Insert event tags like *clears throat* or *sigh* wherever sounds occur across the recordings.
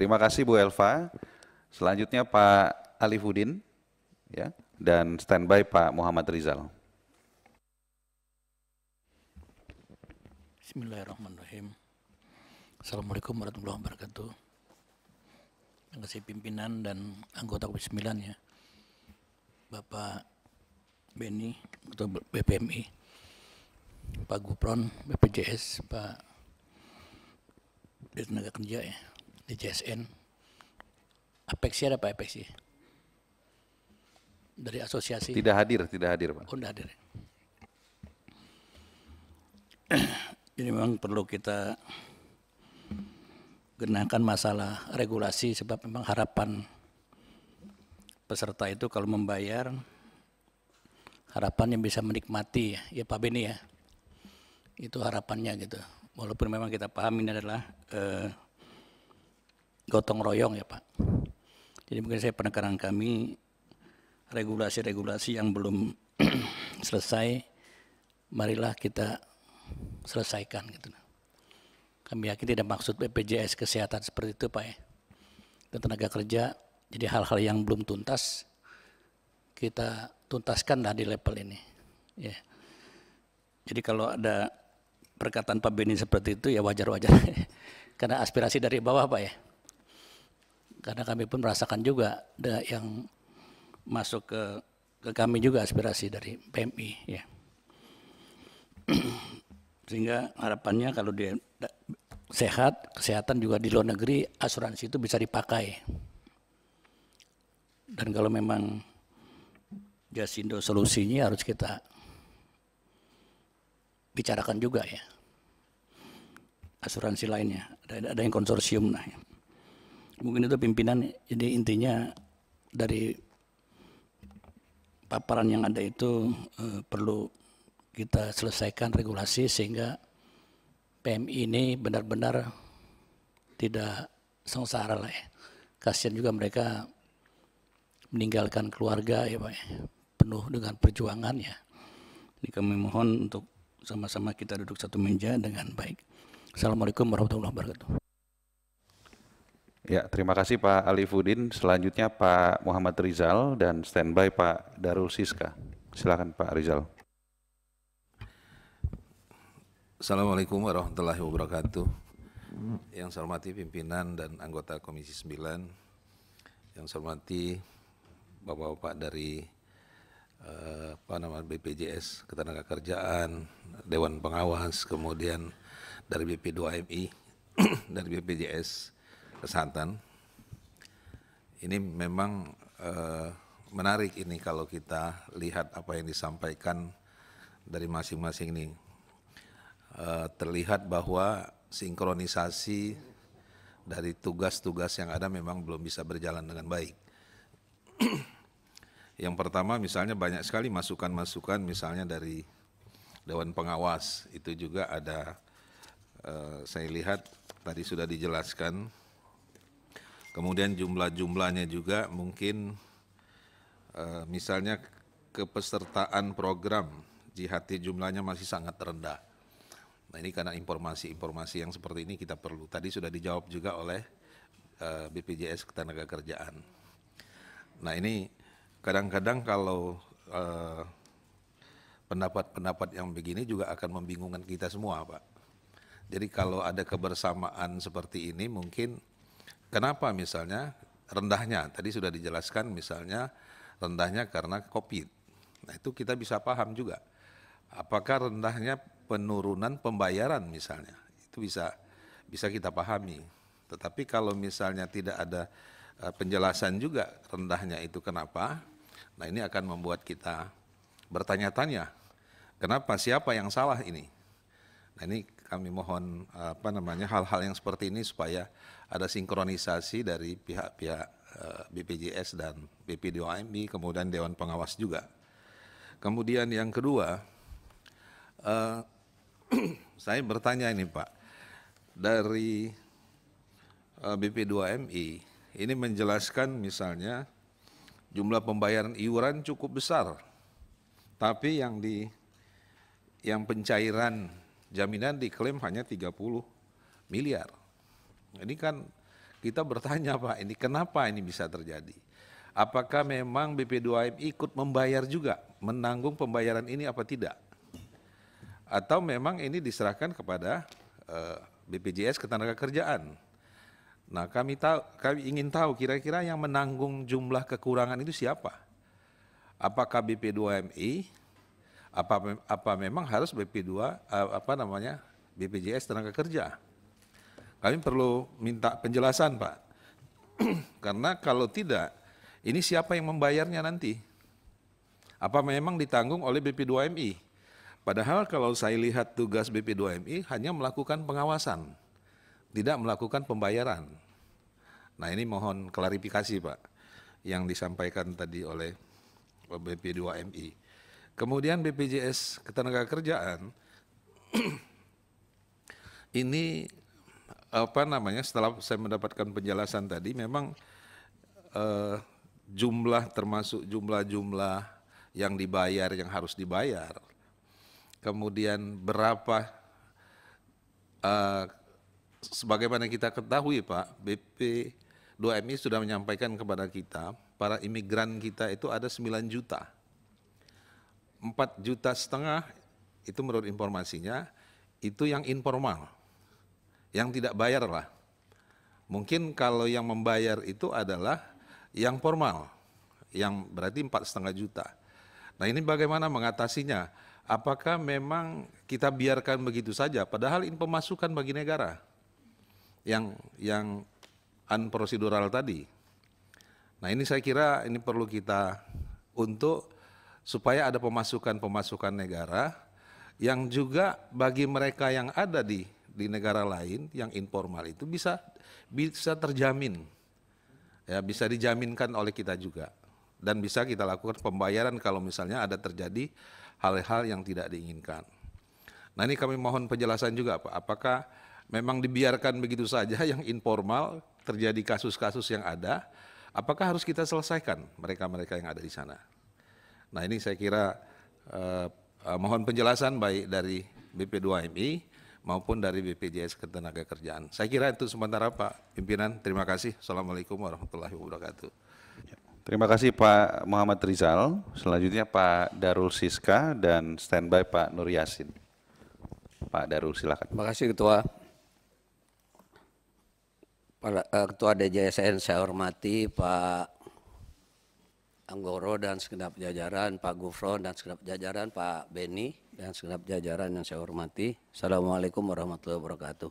Terima kasih Bu Elva. Selanjutnya Pak Fudin, ya, dan standby Pak Muhammad Rizal. Bismillahirrahmanirrahim. Assalamualaikum warahmatullahi wabarakatuh. Terima kasih pimpinan dan anggota Komisi 9 ya. Bapak Beni atau BPMI, Pak Gupron, BPJS, Pak Dinas Tenaga Kerja ya di CSN. Apeksi ada Pak Apeksi? Dari asosiasi? Tidak hadir, tidak hadir Pak. Oh, tidak hadir. Jadi *clears throat* memang perlu kita genakan masalah regulasi sebab memang harapan peserta itu kalau membayar harapan yang bisa menikmati ya, ya Pak Beni ya itu harapannya gitu walaupun memang kita paham ini adalah eh, gotong royong ya Pak. Jadi mungkin saya penekanan kami regulasi-regulasi yang belum *clears throat* selesai, marilah kita selesaikan gitu. Kami yakin tidak maksud BPJS kesehatan seperti itu Pak ya. Dan tenaga kerja, jadi hal-hal yang belum tuntas, kita tuntaskanlah di level ini. Ya. Jadi kalau ada perkataan Pak Beni seperti itu ya wajar-wajar. *laughs* Karena aspirasi dari bawah Pak ya karena kami pun merasakan juga ada yang masuk ke ke kami juga aspirasi dari PMI ya. *clears throat* Sehingga harapannya kalau dia sehat, kesehatan juga di luar negeri asuransi itu bisa dipakai. Dan kalau memang Jasindo solusinya harus kita bicarakan juga ya. Asuransi lainnya, ada, ada yang konsorsium nah ya mungkin itu pimpinan jadi intinya dari paparan yang ada itu eh, perlu kita selesaikan regulasi sehingga PMI ini benar-benar tidak sengsara lah ya. Kasihan juga mereka meninggalkan keluarga ya Pak ya. penuh dengan perjuangan ya. Jadi kami mohon untuk sama-sama kita duduk satu meja dengan baik. Assalamualaikum warahmatullahi wabarakatuh. Ya, terima kasih Pak Ali Fudin. Selanjutnya Pak Muhammad Rizal dan standby Pak Darul Siska. Silakan Pak Rizal. Assalamualaikum warahmatullahi wabarakatuh. Yang saya hormati pimpinan dan anggota Komisi 9, yang saya hormati Bapak-bapak dari eh, apa nama BPJS Ketenagakerjaan, Dewan Pengawas, kemudian dari BP2MI, *clears throat* dari BPJS kesehatan ini memang eh, menarik ini kalau kita lihat apa yang disampaikan dari masing-masing ini eh, terlihat bahwa sinkronisasi dari tugas-tugas yang ada memang belum bisa berjalan dengan baik. *clears throat* yang pertama misalnya banyak sekali masukan-masukan misalnya dari dewan pengawas itu juga ada eh, saya lihat tadi sudah dijelaskan Kemudian jumlah-jumlahnya juga mungkin uh, misalnya kepesertaan program JHT jumlahnya masih sangat rendah. Nah ini karena informasi-informasi yang seperti ini kita perlu. Tadi sudah dijawab juga oleh uh, eh, BPJS Ketenagakerjaan. Nah ini kadang-kadang kalau pendapat eh, pendapat-pendapat yang begini juga akan membingungkan kita semua, Pak. Jadi kalau ada kebersamaan seperti ini mungkin Kenapa misalnya rendahnya? Tadi sudah dijelaskan misalnya rendahnya karena COVID. Nah itu kita bisa paham juga. Apakah rendahnya penurunan pembayaran misalnya? Itu bisa bisa kita pahami. Tetapi kalau misalnya tidak ada e, penjelasan juga rendahnya itu kenapa? Nah ini akan membuat kita bertanya-tanya kenapa siapa yang salah ini? Nah ini kami mohon e, apa namanya hal-hal yang seperti ini supaya ada sinkronisasi dari pihak-pihak eh, BPJS dan BPDOMI, kemudian Dewan Pengawas juga. Kemudian yang kedua, eh, *clears throat* saya bertanya ini Pak, dari eh, BP2MI ini menjelaskan misalnya jumlah pembayaran iuran cukup besar, tapi yang di yang pencairan jaminan diklaim hanya 30 miliar. Ini kan kita bertanya Pak, ini kenapa ini bisa terjadi? Apakah memang BP2M ikut membayar juga, menanggung pembayaran ini apa tidak? Atau memang ini diserahkan kepada uh, eh, BPJS kerjaan? Nah, kami tahu kami ingin tahu kira-kira yang menanggung jumlah kekurangan itu siapa? Apakah BP2MI? Apa apa memang harus BP2 eh, apa namanya? BPJS Tenaga Kerja? Kami perlu minta penjelasan, Pak. *clears throat* Karena kalau tidak, ini siapa yang membayarnya nanti? Apa memang ditanggung oleh BP2MI? Padahal kalau saya lihat tugas BP2MI hanya melakukan pengawasan, tidak melakukan pembayaran. Nah ini mohon klarifikasi Pak yang disampaikan tadi oleh BP2MI. Kemudian BPJS Ketenagakerjaan *clears throat* ini apa namanya setelah saya mendapatkan penjelasan tadi memang eh, jumlah termasuk jumlah-jumlah yang dibayar yang harus dibayar kemudian berapa eh, sebagaimana kita ketahui Pak BP 2MI sudah menyampaikan kepada kita para imigran kita itu ada 9 juta 4 juta setengah itu menurut informasinya itu yang informal yang tidak bayar lah. Mungkin kalau yang membayar itu adalah yang formal, yang berarti empat setengah juta. Nah ini bagaimana mengatasinya? Apakah memang kita biarkan begitu saja? Padahal ini pemasukan bagi negara yang yang unprocedural tadi. Nah ini saya kira ini perlu kita untuk supaya ada pemasukan-pemasukan negara yang juga bagi mereka yang ada di di negara lain yang informal itu bisa bisa terjamin. Ya, bisa dijaminkan oleh kita juga dan bisa kita lakukan pembayaran kalau misalnya ada terjadi hal-hal yang tidak diinginkan. Nah, ini kami mohon penjelasan juga Pak, apakah memang dibiarkan begitu saja *laughs* yang informal terjadi kasus-kasus yang ada, apakah harus kita selesaikan mereka-mereka yang ada di sana? Nah, ini saya kira eh, eh mohon penjelasan baik dari BP2MI maupun dari BPJS Ketenagakerjaan. Saya kira itu sementara Pak Pimpinan. Terima kasih. Assalamualaikum warahmatullahi wabarakatuh. Ya, terima kasih Pak Muhammad Rizal. Selanjutnya Pak Darul Siska dan standby Pak Nur Yasin. Pak Darul silakan. Terima kasih Ketua. Eh, Ketua DJSN saya hormati Pak Anggoro dan segenap jajaran, Pak Gufron dan segenap jajaran, Pak Beni dan segenap jajaran yang saya hormati. Assalamualaikum warahmatullahi wabarakatuh.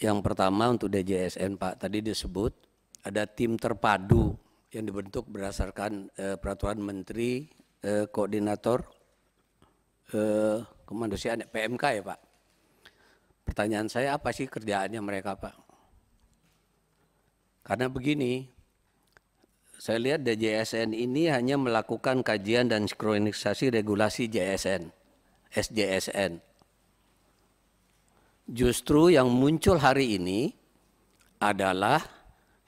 Yang pertama untuk DJSN Pak, tadi disebut ada tim terpadu yang dibentuk berdasarkan eh, peraturan menteri eh, koordinator eh, kemanusiaan PMK ya Pak. Pertanyaan saya apa sih kerjaannya mereka Pak? Karena begini, saya lihat DJSN ini hanya melakukan kajian dan sinkronisasi regulasi JSN, SJSN. Justru yang muncul hari ini adalah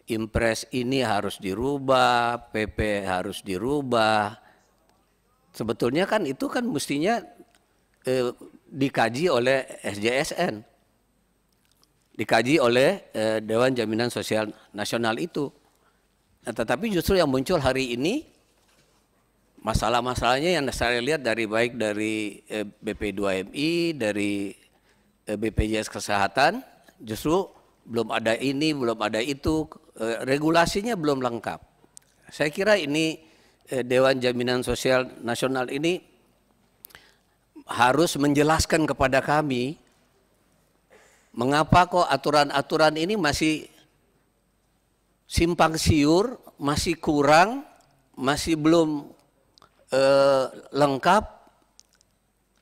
impres ini harus dirubah, PP harus dirubah. Sebetulnya kan itu kan mestinya eh, dikaji oleh SJSN, dikaji oleh eh, Dewan Jaminan Sosial Nasional itu. Nah, tetapi justru yang muncul hari ini masalah-masalahnya yang saya lihat dari baik dari eh, BP2MI, dari eh, BPJS Kesehatan, justru belum ada ini, belum ada itu, eh, regulasinya belum lengkap. Saya kira ini Dewan Jaminan Sosial Nasional ini harus menjelaskan kepada kami mengapa kok aturan-aturan ini masih simpang siur, masih kurang, masih belum eh, lengkap.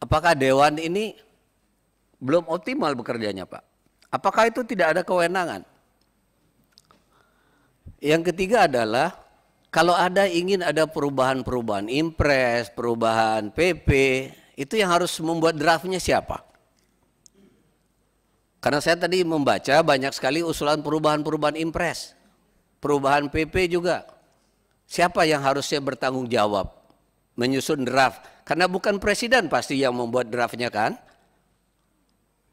Apakah dewan ini belum optimal bekerjanya, Pak? Apakah itu tidak ada kewenangan? Yang ketiga adalah kalau ada ingin ada perubahan-perubahan impres, perubahan PP, itu yang harus membuat draftnya siapa? Karena saya tadi membaca banyak sekali usulan perubahan-perubahan impres perubahan PP juga. Siapa yang harusnya bertanggung jawab menyusun draft? Karena bukan presiden pasti yang membuat draftnya kan?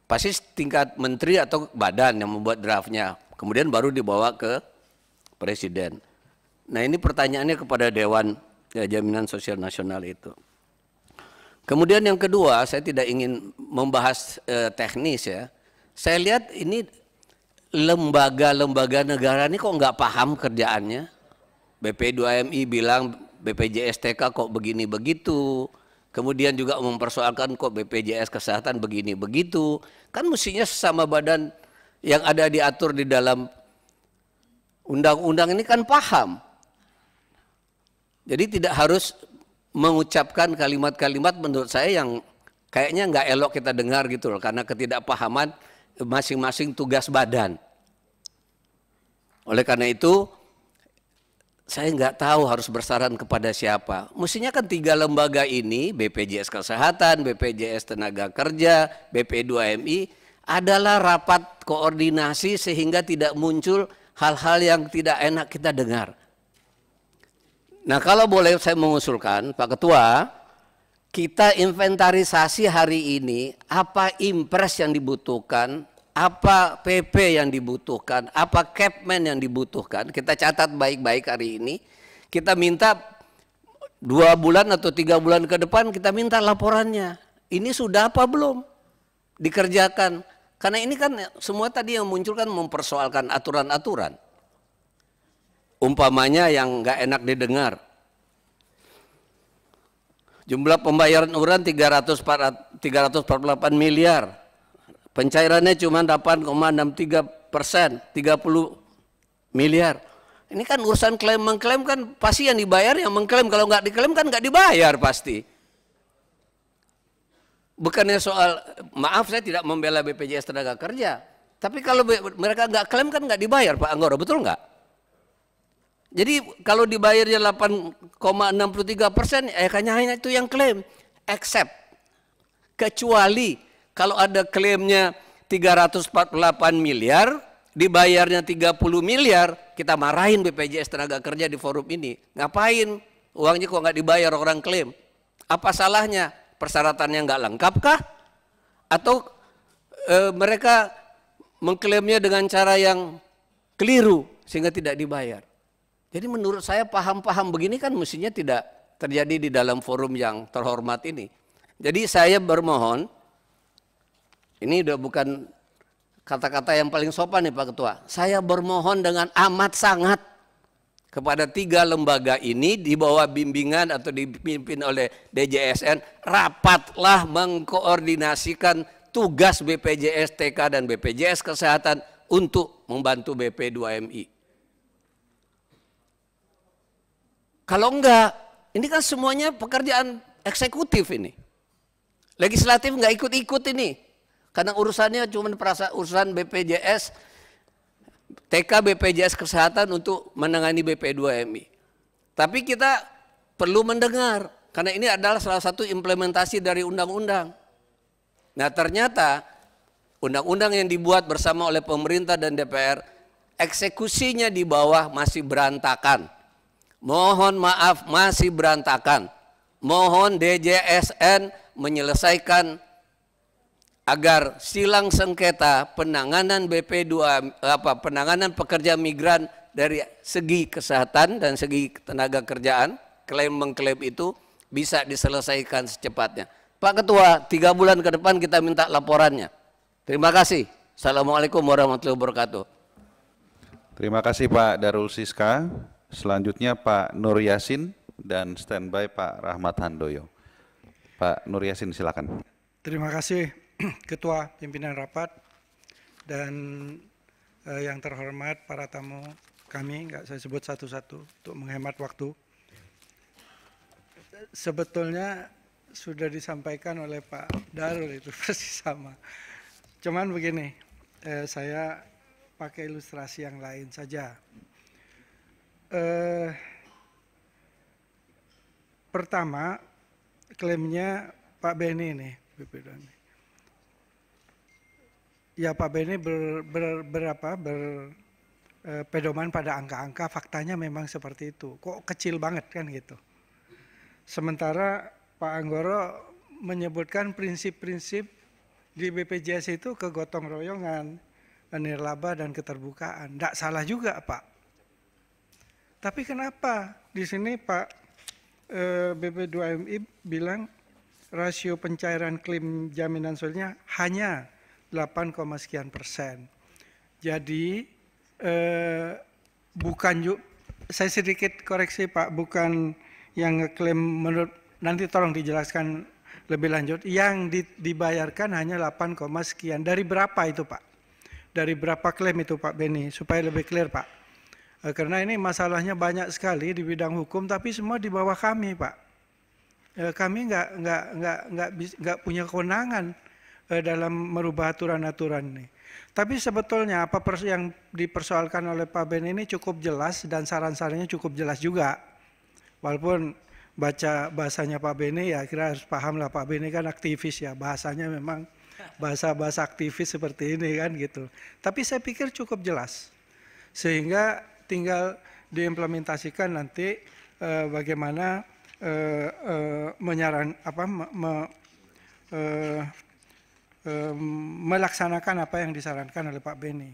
Pasti tingkat menteri atau badan yang membuat draftnya. Kemudian baru dibawa ke presiden. Nah ini pertanyaannya kepada Dewan ya, Jaminan Sosial Nasional itu. Kemudian yang kedua, saya tidak ingin membahas eh, teknis ya. Saya lihat ini lembaga-lembaga negara ini kok nggak paham kerjaannya? BP2MI bilang BPJS TK kok begini begitu. Kemudian juga mempersoalkan kok BPJS kesehatan begini begitu. Kan mestinya sesama badan yang ada diatur di dalam undang-undang ini kan paham. Jadi tidak harus mengucapkan kalimat-kalimat menurut saya yang kayaknya nggak elok kita dengar gitu loh karena ketidakpahaman masing-masing tugas badan. Oleh karena itu, saya nggak tahu harus bersaran kepada siapa. Mestinya kan tiga lembaga ini, BPJS Kesehatan, BPJS Tenaga Kerja, BP2MI, adalah rapat koordinasi sehingga tidak muncul hal-hal yang tidak enak kita dengar. Nah kalau boleh saya mengusulkan Pak Ketua, kita inventarisasi hari ini apa impres yang dibutuhkan, apa PP yang dibutuhkan, apa capman yang dibutuhkan. Kita catat baik-baik hari ini. Kita minta dua bulan atau tiga bulan ke depan kita minta laporannya. Ini sudah apa belum dikerjakan? Karena ini kan semua tadi yang muncul kan mempersoalkan aturan-aturan. Umpamanya yang nggak enak didengar, Jumlah pembayaran 300 348 miliar. Pencairannya cuma 8,63 persen, 30 miliar. Ini kan urusan klaim mengklaim kan pasti yang dibayar yang mengklaim kalau nggak diklaim kan nggak dibayar pasti. Bukannya soal maaf saya tidak membela BPJS tenaga kerja, tapi kalau mereka nggak klaim kan nggak dibayar Pak Anggoro betul nggak? Jadi kalau dibayarnya 8,63 persen, eh, hanya itu yang klaim. Except. Kecuali kalau ada klaimnya 348 miliar, dibayarnya 30 miliar, kita marahin BPJS Tenaga Kerja di forum ini. Ngapain? Uangnya kok nggak dibayar orang klaim? Apa salahnya? Persyaratannya nggak lengkap kah? Atau e, mereka mengklaimnya dengan cara yang keliru sehingga tidak dibayar? Jadi menurut saya paham-paham begini kan mestinya tidak terjadi di dalam forum yang terhormat ini. Jadi saya bermohon, ini udah bukan kata-kata yang paling sopan nih Pak Ketua. Saya bermohon dengan amat sangat kepada tiga lembaga ini di bawah bimbingan atau dipimpin oleh DJSN, rapatlah mengkoordinasikan tugas BPJS TK dan BPJS Kesehatan untuk membantu BP2MI. Kalau enggak, ini kan semuanya pekerjaan eksekutif ini. Legislatif enggak ikut-ikut ini. Karena urusannya cuma perasa urusan BPJS, TK BPJS Kesehatan untuk menangani BP2MI. Tapi kita perlu mendengar, karena ini adalah salah satu implementasi dari undang-undang. Nah ternyata undang-undang yang dibuat bersama oleh pemerintah dan DPR, eksekusinya di bawah masih berantakan. Mohon maaf masih berantakan. Mohon DJSN menyelesaikan agar silang sengketa penanganan BP2 apa penanganan pekerja migran dari segi kesehatan dan segi tenaga kerjaan klaim mengklaim itu bisa diselesaikan secepatnya. Pak Ketua, tiga bulan ke depan kita minta laporannya. Terima kasih. Assalamualaikum warahmatullahi wabarakatuh. Terima kasih Pak Darul Siska. Selanjutnya Pak Nur Yasin dan standby Pak Rahmat Handoyo. Pak Nur Yasin silakan. Terima kasih *clears throat* Ketua Pimpinan Rapat dan eh, yang terhormat para tamu kami, nggak saya sebut satu-satu untuk menghemat waktu. Sebetulnya sudah disampaikan oleh Pak Darul itu *laughs* persis sama. Cuman begini, eh, saya pakai ilustrasi yang lain saja eh, pertama klaimnya Pak Beni ini, BP Ya Pak Beni ber, ber, berapa ber, eh, pedoman pada angka-angka faktanya memang seperti itu. Kok kecil banget kan gitu. Sementara Pak Anggoro menyebutkan prinsip-prinsip di BPJS itu kegotong royongan, nirlaba dan keterbukaan. Tidak salah juga Pak. Tapi kenapa di sini Pak eh, BP2MI bilang rasio pencairan klaim jaminan sosialnya hanya 8, sekian persen. Jadi eh, bukan yuk, saya sedikit koreksi Pak, bukan yang klaim menurut nanti tolong dijelaskan lebih lanjut yang dibayarkan hanya 8, sekian. Dari berapa itu Pak? Dari berapa klaim itu Pak Beni supaya lebih clear Pak? Eh, karena ini masalahnya banyak sekali di bidang hukum, tapi semua di bawah kami, Pak. Eh, kami nggak nggak nggak nggak nggak punya kewenangan eh, dalam merubah aturan-aturan ini. Tapi sebetulnya apa yang dipersoalkan oleh Pak Ben ini cukup jelas dan saran-sarannya cukup jelas juga. Walaupun baca bahasanya Pak Beni ya kira harus paham lah Pak Beni kan aktivis ya bahasanya memang bahasa-bahasa aktivis seperti ini kan gitu. Tapi saya pikir cukup jelas sehingga tinggal diimplementasikan nanti e, bagaimana e, e, menyaran apa me, me, e, e, melaksanakan apa yang disarankan oleh Pak Beni.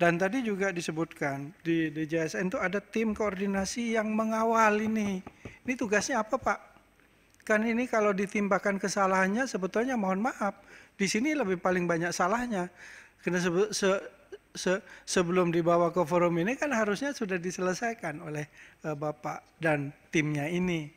Dan tadi juga disebutkan di DJSN itu ada tim koordinasi yang mengawal ini. Ini tugasnya apa Pak? Kan ini kalau ditimbakan kesalahannya sebetulnya mohon maaf di sini lebih paling banyak salahnya. Karena se sebelum dibawa ke forum ini kan harusnya sudah diselesaikan oleh uh, Bapak dan timnya ini.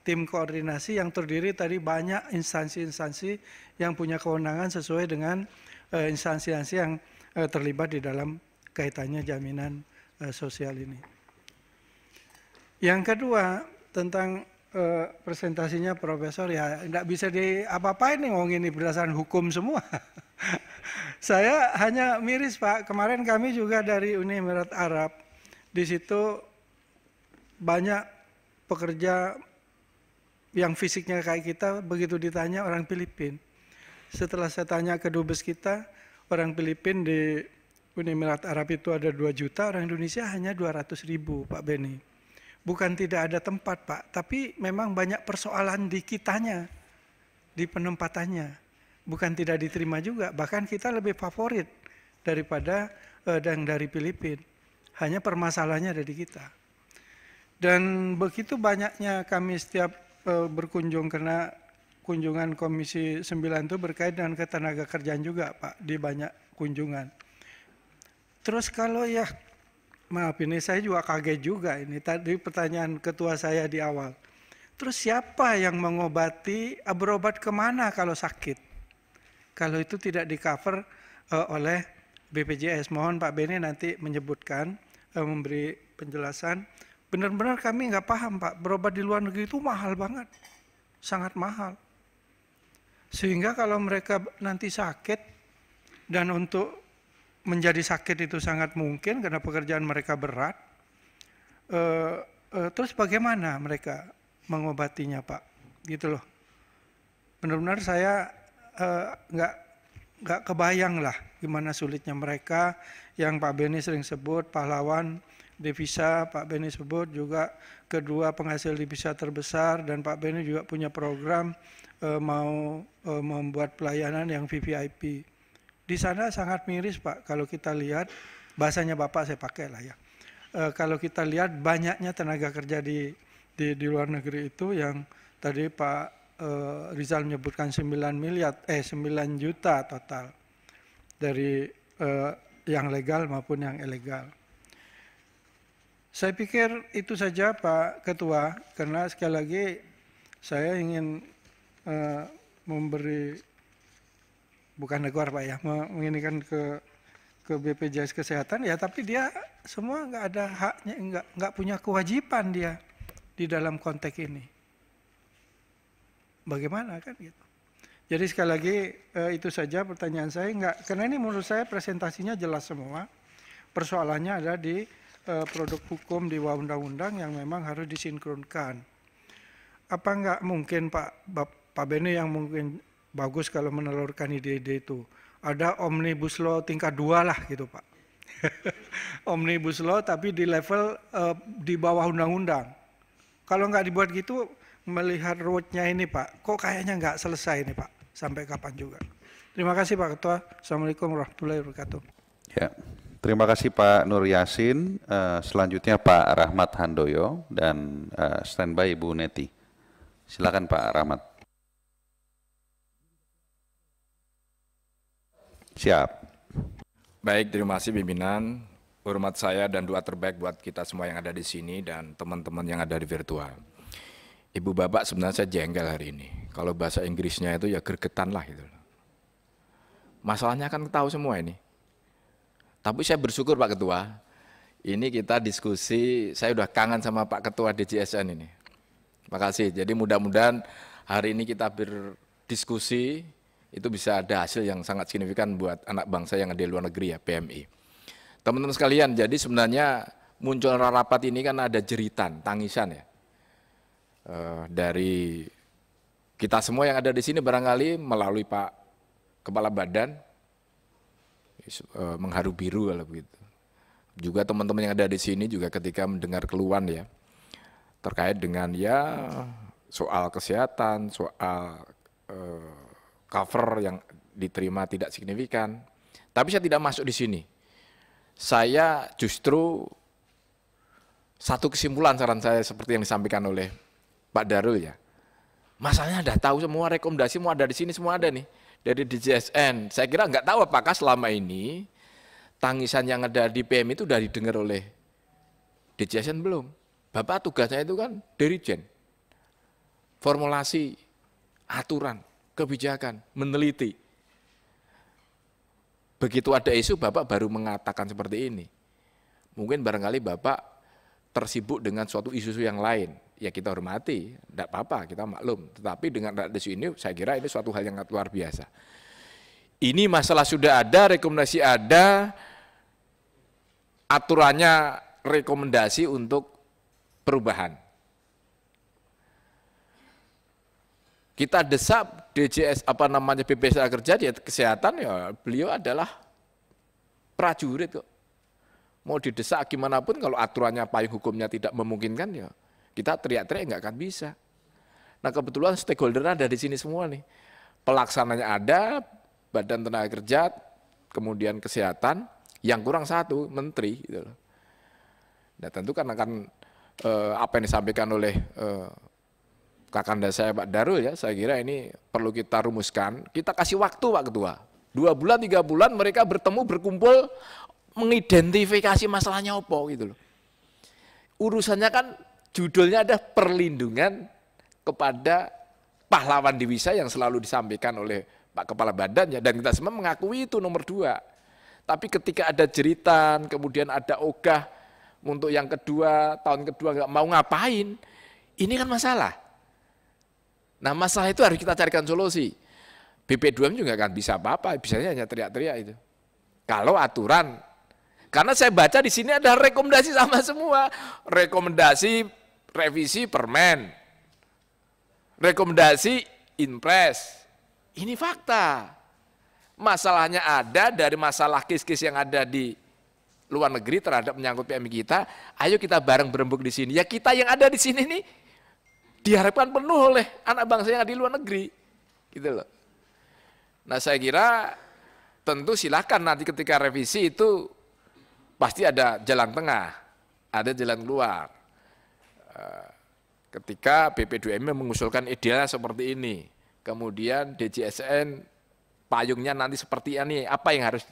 Tim koordinasi yang terdiri tadi banyak instansi-instansi yang punya kewenangan sesuai dengan eh, instansi-instansi uh, yang uh, terlibat di dalam kaitannya jaminan uh, sosial ini. Yang kedua tentang uh, presentasinya Profesor ya tidak bisa diapa-apain nih ngomong ini berdasarkan hukum semua. *laughs* saya hanya miris Pak. Kemarin kami juga dari Uni Emirat Arab. Di situ banyak pekerja yang fisiknya kayak kita begitu ditanya orang Filipin. Setelah saya tanya ke dubes kita, orang Filipin di Uni Emirat Arab itu ada 2 juta, orang Indonesia hanya 200 ribu Pak Beni. Bukan tidak ada tempat Pak, tapi memang banyak persoalan di kitanya, di penempatannya bukan tidak diterima juga, bahkan kita lebih favorit daripada eh, yang dari Filipina. Hanya permasalahannya dari kita. Dan begitu banyaknya kami setiap eh, berkunjung karena kunjungan Komisi 9 itu berkait dengan ketenaga kerjaan juga Pak di banyak kunjungan. Terus kalau ya maaf ini saya juga kaget juga ini tadi pertanyaan ketua saya di awal. Terus siapa yang mengobati berobat kemana kalau sakit? kalau itu tidak di cover uh, eh, oleh BPJS. Mohon Pak Beni nanti menyebutkan, uh, memberi penjelasan. Benar-benar kami nggak paham Pak, berobat di luar negeri itu mahal banget, sangat mahal. Sehingga kalau mereka nanti sakit, dan untuk menjadi sakit itu sangat mungkin karena pekerjaan mereka berat, uh, uh, terus bagaimana mereka mengobatinya Pak? Gitu loh. Benar-benar saya Eh, nggak uh, nggak kebayang lah gimana sulitnya mereka yang Pak Beni sering sebut pahlawan devisa Pak Beni sebut juga kedua penghasil devisa terbesar dan Pak Beni juga punya program uh, mau uh, membuat pelayanan yang VVIP di sana sangat miris Pak kalau kita lihat bahasanya Bapak saya pakai lah ya uh, kalau kita lihat banyaknya tenaga kerja di di, di luar negeri itu yang tadi Pak uh, Rizal menyebutkan 9 miliar eh 9 juta total dari uh, yang legal maupun yang ilegal. Saya pikir itu saja Pak Ketua karena sekali lagi saya ingin uh, memberi bukan negara Pak ya menginginkan ke ke BPJS Kesehatan ya tapi dia semua nggak ada haknya nggak nggak punya kewajiban dia di dalam konteks ini bagaimana kan gitu. Jadi sekali lagi eh, itu saja pertanyaan saya nggak karena ini menurut saya presentasinya jelas semua. Persoalannya ada di eh, produk hukum di undang-undang yang memang harus disinkronkan. Apa nggak mungkin Pak Pak Beni yang mungkin bagus kalau menelurkan ide-ide itu. Ada omnibus law tingkat dua lah gitu Pak. *laughs* omnibus law tapi di level eh, di bawah undang-undang. Kalau nggak dibuat gitu melihat roadnya ini Pak, kok kayaknya nggak selesai ini Pak, sampai kapan juga. Terima kasih Pak Ketua. Assalamualaikum warahmatullahi wabarakatuh. Ya, terima kasih Pak Nur Yasin. Uh, selanjutnya Pak Rahmat Handoyo dan uh, standby Ibu Neti. Silakan Pak Rahmat. Siap. Baik, terima kasih pimpinan. Hormat saya dan doa terbaik buat kita semua yang ada di sini dan teman-teman yang ada di virtual ibu bapak sebenarnya saya jengkel hari ini. Kalau bahasa Inggrisnya itu ya gergetan lah gitu. Masalahnya kan tahu semua ini. Tapi saya bersyukur Pak Ketua, ini kita diskusi, saya udah kangen sama Pak Ketua DJSN ini. Makasih. Jadi mudah-mudahan hari ini kita berdiskusi itu bisa ada hasil yang sangat signifikan buat anak bangsa yang ada di luar negeri ya PMI. Teman-teman sekalian, jadi sebenarnya muncul rapat ini kan ada jeritan, tangisan ya uh, dari kita semua yang ada di sini barangkali melalui Pak Kepala Badan uh, mengharu biru kalau begitu. Juga teman-teman yang ada di sini juga ketika mendengar keluhan ya terkait dengan ya soal kesehatan, soal uh, cover yang diterima tidak signifikan. Tapi saya tidak masuk di sini. Saya justru satu kesimpulan saran saya seperti yang disampaikan oleh Pak Darul ya. Masalahnya ada tahu semua rekomendasi semua ada di sini semua ada nih dari DJSN. Saya kira nggak tahu apakah selama ini tangisan yang ada di PM itu sudah didengar oleh DJSN belum. Bapak tugasnya itu kan dirijen. Formulasi, aturan, kebijakan, meneliti. Begitu ada isu Bapak baru mengatakan seperti ini. Mungkin barangkali Bapak tersibuk dengan suatu isu-isu yang lain ya kita hormati, tidak apa-apa, kita maklum. Tetapi dengan desu ini, saya kira ini suatu hal yang luar biasa. Ini masalah sudah ada, rekomendasi ada, aturannya rekomendasi untuk perubahan. Kita desak DJS apa namanya BPJS kerja di kesehatan ya beliau adalah prajurit kok. Mau didesak gimana pun kalau aturannya payung hukumnya tidak memungkinkan ya kita teriak-teriak nggak akan bisa. Nah kebetulan stakeholder ada di sini semua nih. Pelaksananya ada, badan tenaga kerja, kemudian kesehatan, yang kurang satu, menteri. Gitu loh. Nah tentu kan akan eh, apa yang disampaikan oleh eh, kakanda saya Pak Darul ya, saya kira ini perlu kita rumuskan. Kita kasih waktu Pak Ketua. Dua bulan, tiga bulan mereka bertemu, berkumpul, mengidentifikasi masalahnya apa gitu loh. Urusannya kan judulnya ada perlindungan kepada pahlawan divisa yang selalu disampaikan oleh Pak Kepala Badan ya dan kita semua mengakui itu nomor dua. Tapi ketika ada jeritan, kemudian ada ogah untuk yang kedua, tahun kedua nggak mau ngapain, ini kan masalah. Nah masalah itu harus kita carikan solusi. bp 2 juga kan bisa apa-apa, bisanya hanya teriak-teriak itu. Kalau aturan karena saya baca di sini ada rekomendasi sama semua. Rekomendasi revisi permen, rekomendasi impres. Ini fakta. Masalahnya ada dari masalah kis-kis yang ada di luar negeri terhadap menyangkut PM kita, ayo kita bareng berembuk di sini. Ya kita yang ada di sini nih diharapkan penuh oleh anak bangsa yang ada di luar negeri. Gitu loh. Nah saya kira tentu silakan nanti ketika revisi itu pasti ada jalan tengah, ada jalan keluar ketika BP2M mengusulkan idealnya seperti ini, kemudian DJSN payungnya nanti seperti ini, apa yang harus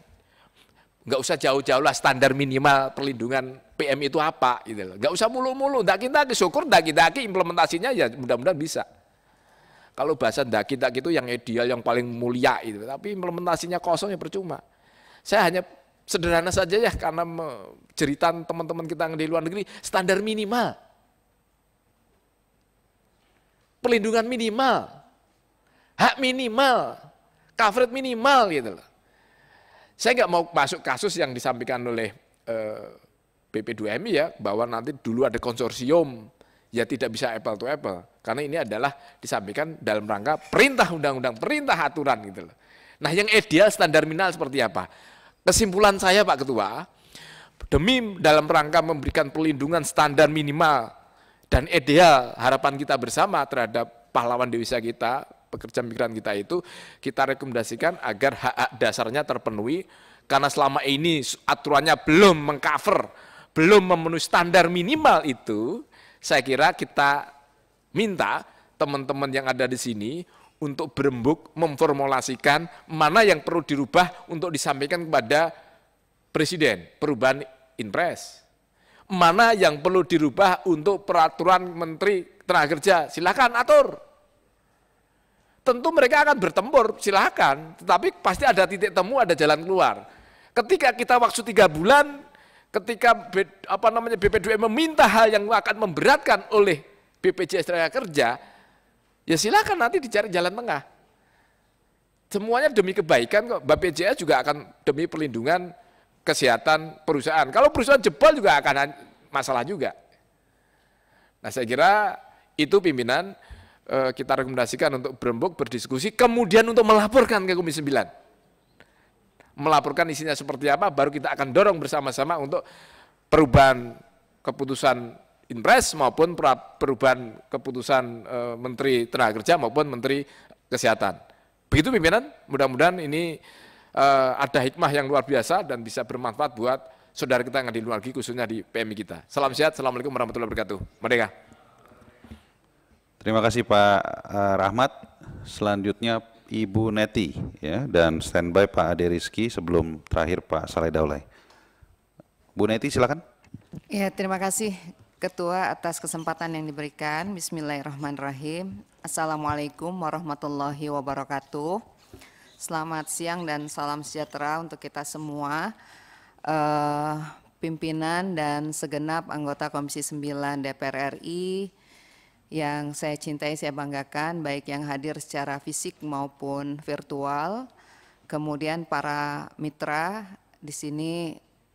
nggak usah jauh-jauh lah standar minimal perlindungan PM itu apa gitu loh. Nggak usah mulu-mulu, ndak kita syukur ndak kita implementasinya ya mudah-mudahan bisa. Kalau bahasa ndak kita itu yang ideal yang paling mulia itu, tapi implementasinya kosong ya percuma. Saya hanya sederhana saja ya karena cerita teman-teman kita yang di luar negeri standar minimal Pelindungan minimal. Hak minimal. Coverage minimal gitu loh. Saya nggak mau masuk kasus yang disampaikan oleh eh, BP2MI ya, bahwa nanti dulu ada konsorsium, ya tidak bisa apple to apple. Karena ini adalah disampaikan dalam rangka perintah undang-undang, perintah aturan gitu loh. Nah yang ideal standar minimal seperti apa? Kesimpulan saya Pak Ketua, demi dalam rangka memberikan perlindungan standar minimal dan ideal harapan kita bersama terhadap pahlawan dewasa kita, pekerja migran kita itu, kita rekomendasikan agar hak-hak dasarnya terpenuhi, karena selama ini aturannya belum mengcover, belum memenuhi standar minimal itu, saya kira kita minta teman-teman yang ada di sini untuk berembuk memformulasikan mana yang perlu dirubah untuk disampaikan kepada presiden perubahan impres mana yang perlu dirubah untuk peraturan Menteri Tenaga Kerja, silahkan atur. Tentu mereka akan bertempur, silahkan Tetapi pasti ada titik temu, ada jalan keluar. Ketika kita waktu tiga bulan, ketika apa namanya bp 2 meminta hal yang akan memberatkan oleh BPJS Tenaga Kerja, ya silahkan nanti dicari jalan tengah. Semuanya demi kebaikan kok. BPJS juga akan demi perlindungan kesehatan perusahaan. Kalau perusahaan jebol juga akan masalah juga. Nah saya kira itu pimpinan eh, kita rekomendasikan untuk berembuk, berdiskusi, kemudian untuk melaporkan ke Komisi 9. Melaporkan isinya seperti apa, baru kita akan dorong bersama-sama untuk perubahan keputusan impres maupun perubahan keputusan eh, Menteri Tenaga Kerja maupun Menteri Kesehatan. Begitu pimpinan, mudah-mudahan ini uh, ada hikmah yang luar biasa dan bisa bermanfaat buat saudara kita yang ada di luar negeri khususnya di PMI kita. Salam sehat, Assalamualaikum warahmatullahi wabarakatuh. Merdeka. Terima kasih Pak eh, Rahmat. Selanjutnya Ibu Neti ya dan standby Pak Ade Rizki sebelum terakhir Pak Saleh Daulay. Bu Neti silakan. Ya, terima kasih Ketua atas kesempatan yang diberikan. Bismillahirrahmanirrahim. Assalamualaikum warahmatullahi wabarakatuh. Selamat siang dan salam sejahtera untuk kita semua, uh, pimpinan dan segenap anggota Komisi 9 DPR RI yang saya cintai, saya banggakan, baik yang hadir secara fisik maupun virtual. Kemudian para mitra di sini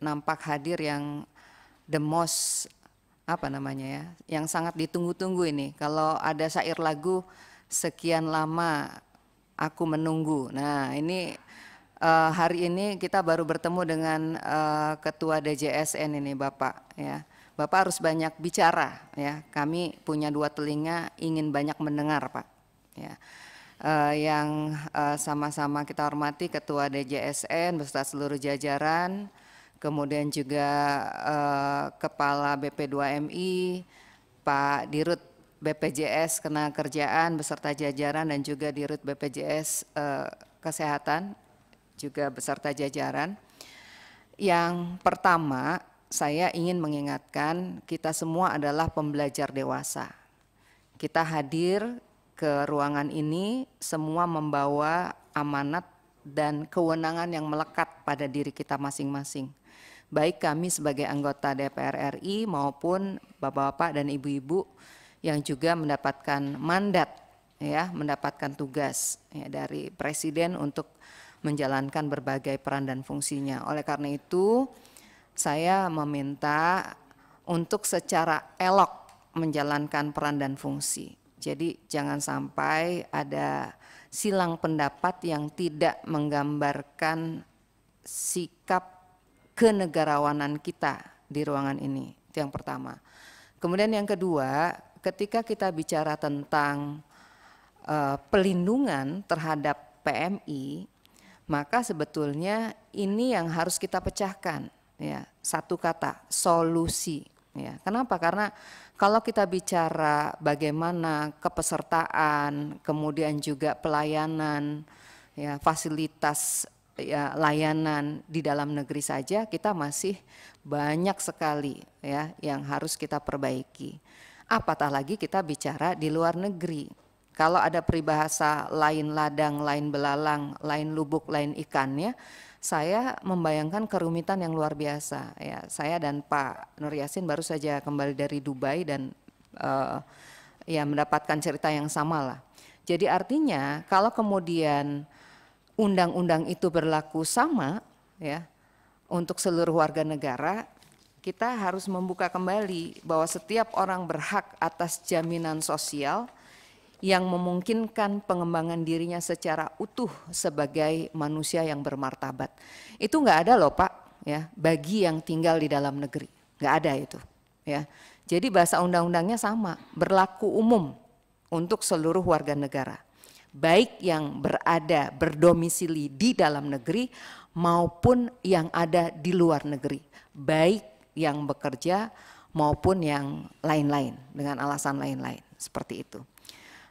nampak hadir yang the most apa namanya ya, yang sangat ditunggu-tunggu ini. Kalau ada syair lagu sekian lama aku menunggu. Nah, ini uh, hari ini kita baru bertemu dengan uh, ketua DJSN ini Bapak ya. Bapak harus banyak bicara ya. Kami punya dua telinga ingin banyak mendengar, Pak. Ya. Uh, yang sama-sama uh, kita hormati Ketua DJSN beserta seluruh jajaran, kemudian juga uh, Kepala BP2MI, Pak Dirut BPJS kena kerjaan beserta jajaran dan juga di Rut BPJS eh, Kesehatan juga beserta jajaran. Yang pertama, saya ingin mengingatkan kita semua adalah pembelajar dewasa. Kita hadir ke ruangan ini semua membawa amanat dan kewenangan yang melekat pada diri kita masing-masing baik kami sebagai anggota DPR RI maupun bapak-bapak dan ibu-ibu yang juga mendapatkan mandat ya, mendapatkan tugas ya, dari presiden untuk menjalankan berbagai peran dan fungsinya. Oleh karena itu, saya meminta untuk secara elok menjalankan peran dan fungsi. Jadi jangan sampai ada silang pendapat yang tidak menggambarkan sikap kenegarawanan kita di ruangan ini. Itu yang pertama. Kemudian yang kedua, ketika kita bicara tentang uh, pelindungan terhadap PMI, maka sebetulnya ini yang harus kita pecahkan. Ya, satu kata solusi. Ya, kenapa? Karena kalau kita bicara bagaimana kepesertaan, kemudian juga pelayanan, ya fasilitas ya, layanan di dalam negeri saja kita masih banyak sekali ya yang harus kita perbaiki. Apatah lagi kita bicara di luar negeri. Kalau ada peribahasa lain ladang, lain belalang, lain lubuk, lain ikannya, saya membayangkan kerumitan yang luar biasa. Ya, saya dan Pak Nur Yasin baru saja kembali dari Dubai dan uh, ya mendapatkan cerita yang sama lah. Jadi artinya kalau kemudian undang-undang itu berlaku sama ya untuk seluruh warga negara, kita harus membuka kembali bahwa setiap orang berhak atas jaminan sosial yang memungkinkan pengembangan dirinya secara utuh sebagai manusia yang bermartabat. Itu enggak ada loh Pak, ya, bagi yang tinggal di dalam negeri. Enggak ada itu, ya. Jadi bahasa undang-undangnya sama, berlaku umum untuk seluruh warga negara. Baik yang berada berdomisili di dalam negeri maupun yang ada di luar negeri. Baik yang bekerja maupun yang lain-lain dengan alasan lain-lain seperti itu.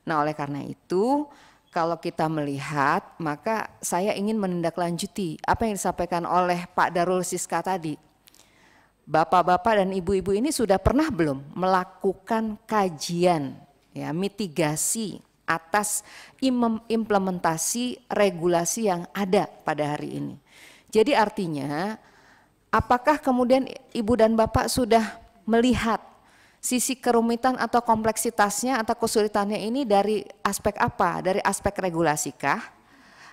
Nah, oleh karena itu kalau kita melihat maka saya ingin menindaklanjuti apa yang disampaikan oleh Pak Darul Siska tadi. Bapak-bapak dan ibu-ibu ini sudah pernah belum melakukan kajian ya mitigasi atas implementasi regulasi yang ada pada hari ini. Jadi artinya apakah kemudian ibu dan bapak sudah melihat sisi kerumitan atau kompleksitasnya atau kesulitannya ini dari aspek apa? Dari aspek regulasikah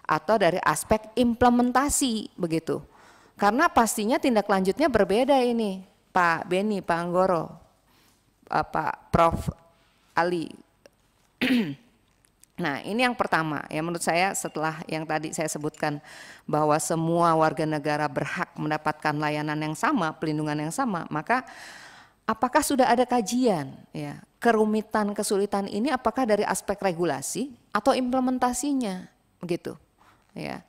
atau dari aspek implementasi begitu? Karena pastinya tindak lanjutnya berbeda ini, Pak Beni, Pak Anggoro, Pak Prof Ali. *clears throat* Nah, ini yang pertama. Ya menurut saya setelah yang tadi saya sebutkan bahwa semua warga negara berhak mendapatkan layanan yang sama, pelindungan yang sama, maka apakah sudah ada kajian ya kerumitan kesulitan ini apakah dari aspek regulasi atau implementasinya begitu ya.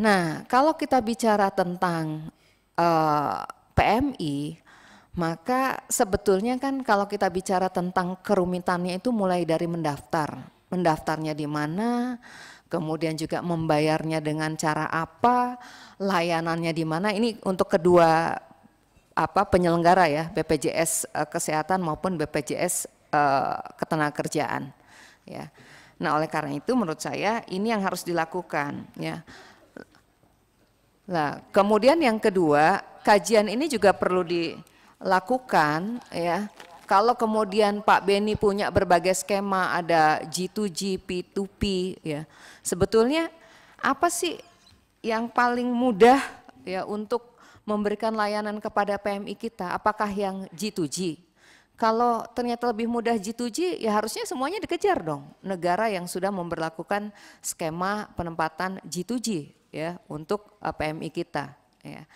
Nah, kalau kita bicara tentang uh, eh, PMI maka sebetulnya kan kalau kita bicara tentang kerumitannya itu mulai dari mendaftar mendaftarnya di mana, kemudian juga membayarnya dengan cara apa, layanannya di mana. Ini untuk kedua apa penyelenggara ya, BPJS eh, Kesehatan maupun BPJS eh, Ketenagakerjaan. Ya. Nah, oleh karena itu menurut saya ini yang harus dilakukan ya. Nah, kemudian yang kedua, kajian ini juga perlu dilakukan ya kalau kemudian Pak Beni punya berbagai skema ada G2G, P2P ya. Sebetulnya apa sih yang paling mudah ya untuk memberikan layanan kepada PMI kita? Apakah yang G2G? Kalau ternyata lebih mudah G2G, ya harusnya semuanya dikejar dong. Negara yang sudah memperlakukan skema penempatan G2G ya untuk eh, PMI kita. Ya.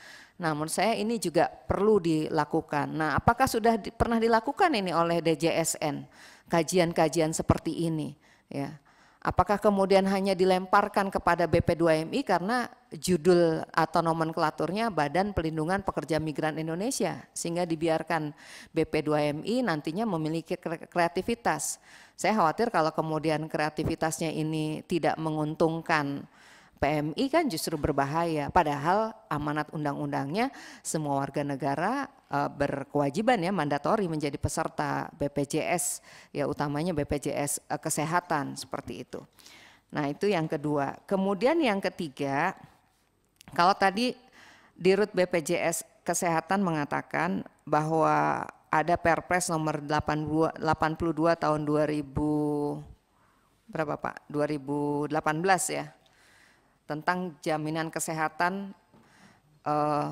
Namun saya ini juga perlu dilakukan. Nah, apakah sudah di, pernah dilakukan ini oleh DJSN kajian-kajian seperti ini? Ya. Apakah kemudian hanya dilemparkan kepada BP2MI karena judul atau nomenklaturnya Badan Pelindungan Pekerja Migran Indonesia sehingga dibiarkan BP2MI nantinya memiliki kreativitas. Saya khawatir kalau kemudian kreativitasnya ini tidak menguntungkan PMI kan justru berbahaya. Padahal amanat undang-undangnya semua warga negara eh, berkewajiban ya mandatori menjadi peserta BPJS ya utamanya BPJS eh, kesehatan seperti itu. Nah, itu yang kedua. Kemudian yang ketiga, kalau tadi dirut BPJS kesehatan mengatakan bahwa ada Perpres nomor puluh 82 tahun 2000 berapa Pak? 2018 ya tentang jaminan kesehatan eh,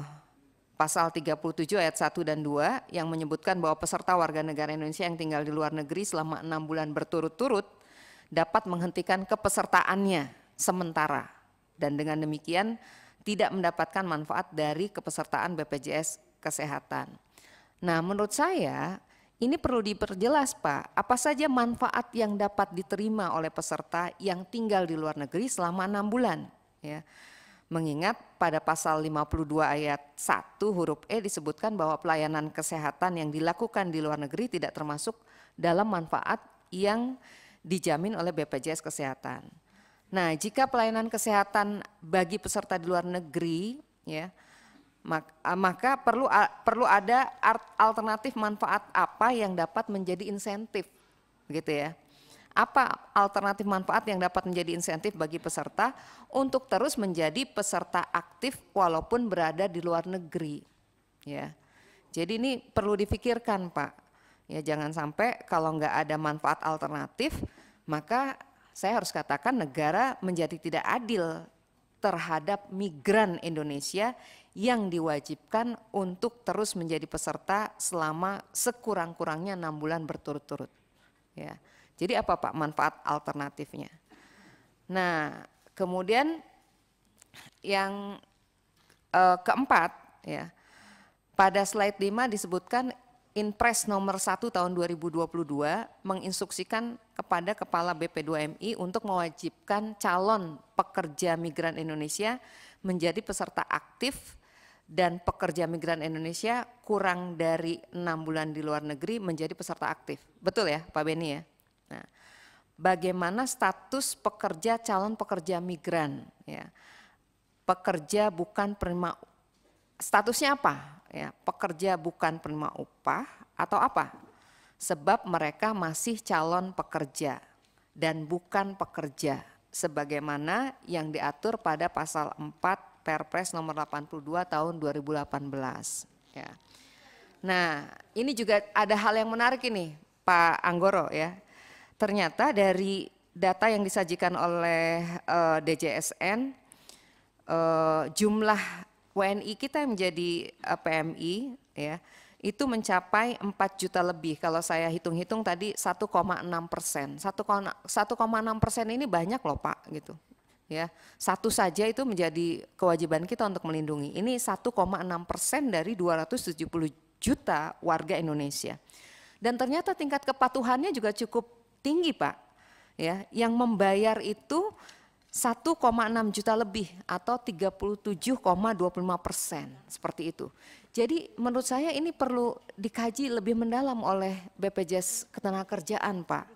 pasal 37 ayat 1 dan 2 yang menyebutkan bahwa peserta warga negara Indonesia yang tinggal di luar negeri selama enam bulan berturut-turut dapat menghentikan kepesertaannya sementara dan dengan demikian tidak mendapatkan manfaat dari kepesertaan BPJS Kesehatan. Nah menurut saya ini perlu diperjelas Pak, apa saja manfaat yang dapat diterima oleh peserta yang tinggal di luar negeri selama enam bulan ya. Mengingat pada pasal 52 ayat 1 huruf E disebutkan bahwa pelayanan kesehatan yang dilakukan di luar negeri tidak termasuk dalam manfaat yang dijamin oleh BPJS Kesehatan. Nah, jika pelayanan kesehatan bagi peserta di luar negeri ya eh, maka perlu perlu ada alternatif manfaat apa yang dapat menjadi insentif gitu ya apa alternatif manfaat yang dapat menjadi insentif bagi peserta untuk terus menjadi peserta aktif walaupun berada di luar negeri. Ya. Jadi ini perlu dipikirkan Pak. Ya jangan sampai kalau nggak ada manfaat alternatif, maka saya harus katakan negara menjadi tidak adil terhadap migran Indonesia yang diwajibkan untuk terus menjadi peserta selama sekurang-kurangnya enam bulan berturut-turut. Ya. Jadi apa Pak manfaat alternatifnya? Nah, kemudian yang e, keempat ya. Pada slide 5 disebutkan Inpres nomor 1 tahun 2022 menginstruksikan kepada Kepala BP2MI untuk mewajibkan calon pekerja migran Indonesia menjadi peserta aktif dan pekerja migran Indonesia kurang dari enam bulan di luar negeri menjadi peserta aktif. Betul ya Pak Beni ya? Nah, bagaimana status pekerja calon pekerja migran ya. Pekerja bukan penerima statusnya apa? Ya, pekerja bukan penerima upah atau apa? Sebab mereka masih calon pekerja dan bukan pekerja sebagaimana yang diatur pada pasal 4 Perpres nomor 82 tahun 2018 ya. Nah, ini juga ada hal yang menarik ini Pak Anggoro ya ternyata dari data yang disajikan oleh uh, eh, DJSN uh, eh, jumlah WNI kita yang menjadi uh, eh, PMI ya itu mencapai 4 juta lebih kalau saya hitung-hitung tadi 1,6 persen 1,6 persen ini banyak loh Pak gitu ya satu saja itu menjadi kewajiban kita untuk melindungi ini 1,6 persen dari 270 juta warga Indonesia dan ternyata tingkat kepatuhannya juga cukup tinggi Pak. Ya, yang membayar itu 1,6 juta lebih atau 37,25 persen seperti itu. Jadi menurut saya ini perlu dikaji lebih mendalam oleh BPJS Ketenagakerjaan Pak.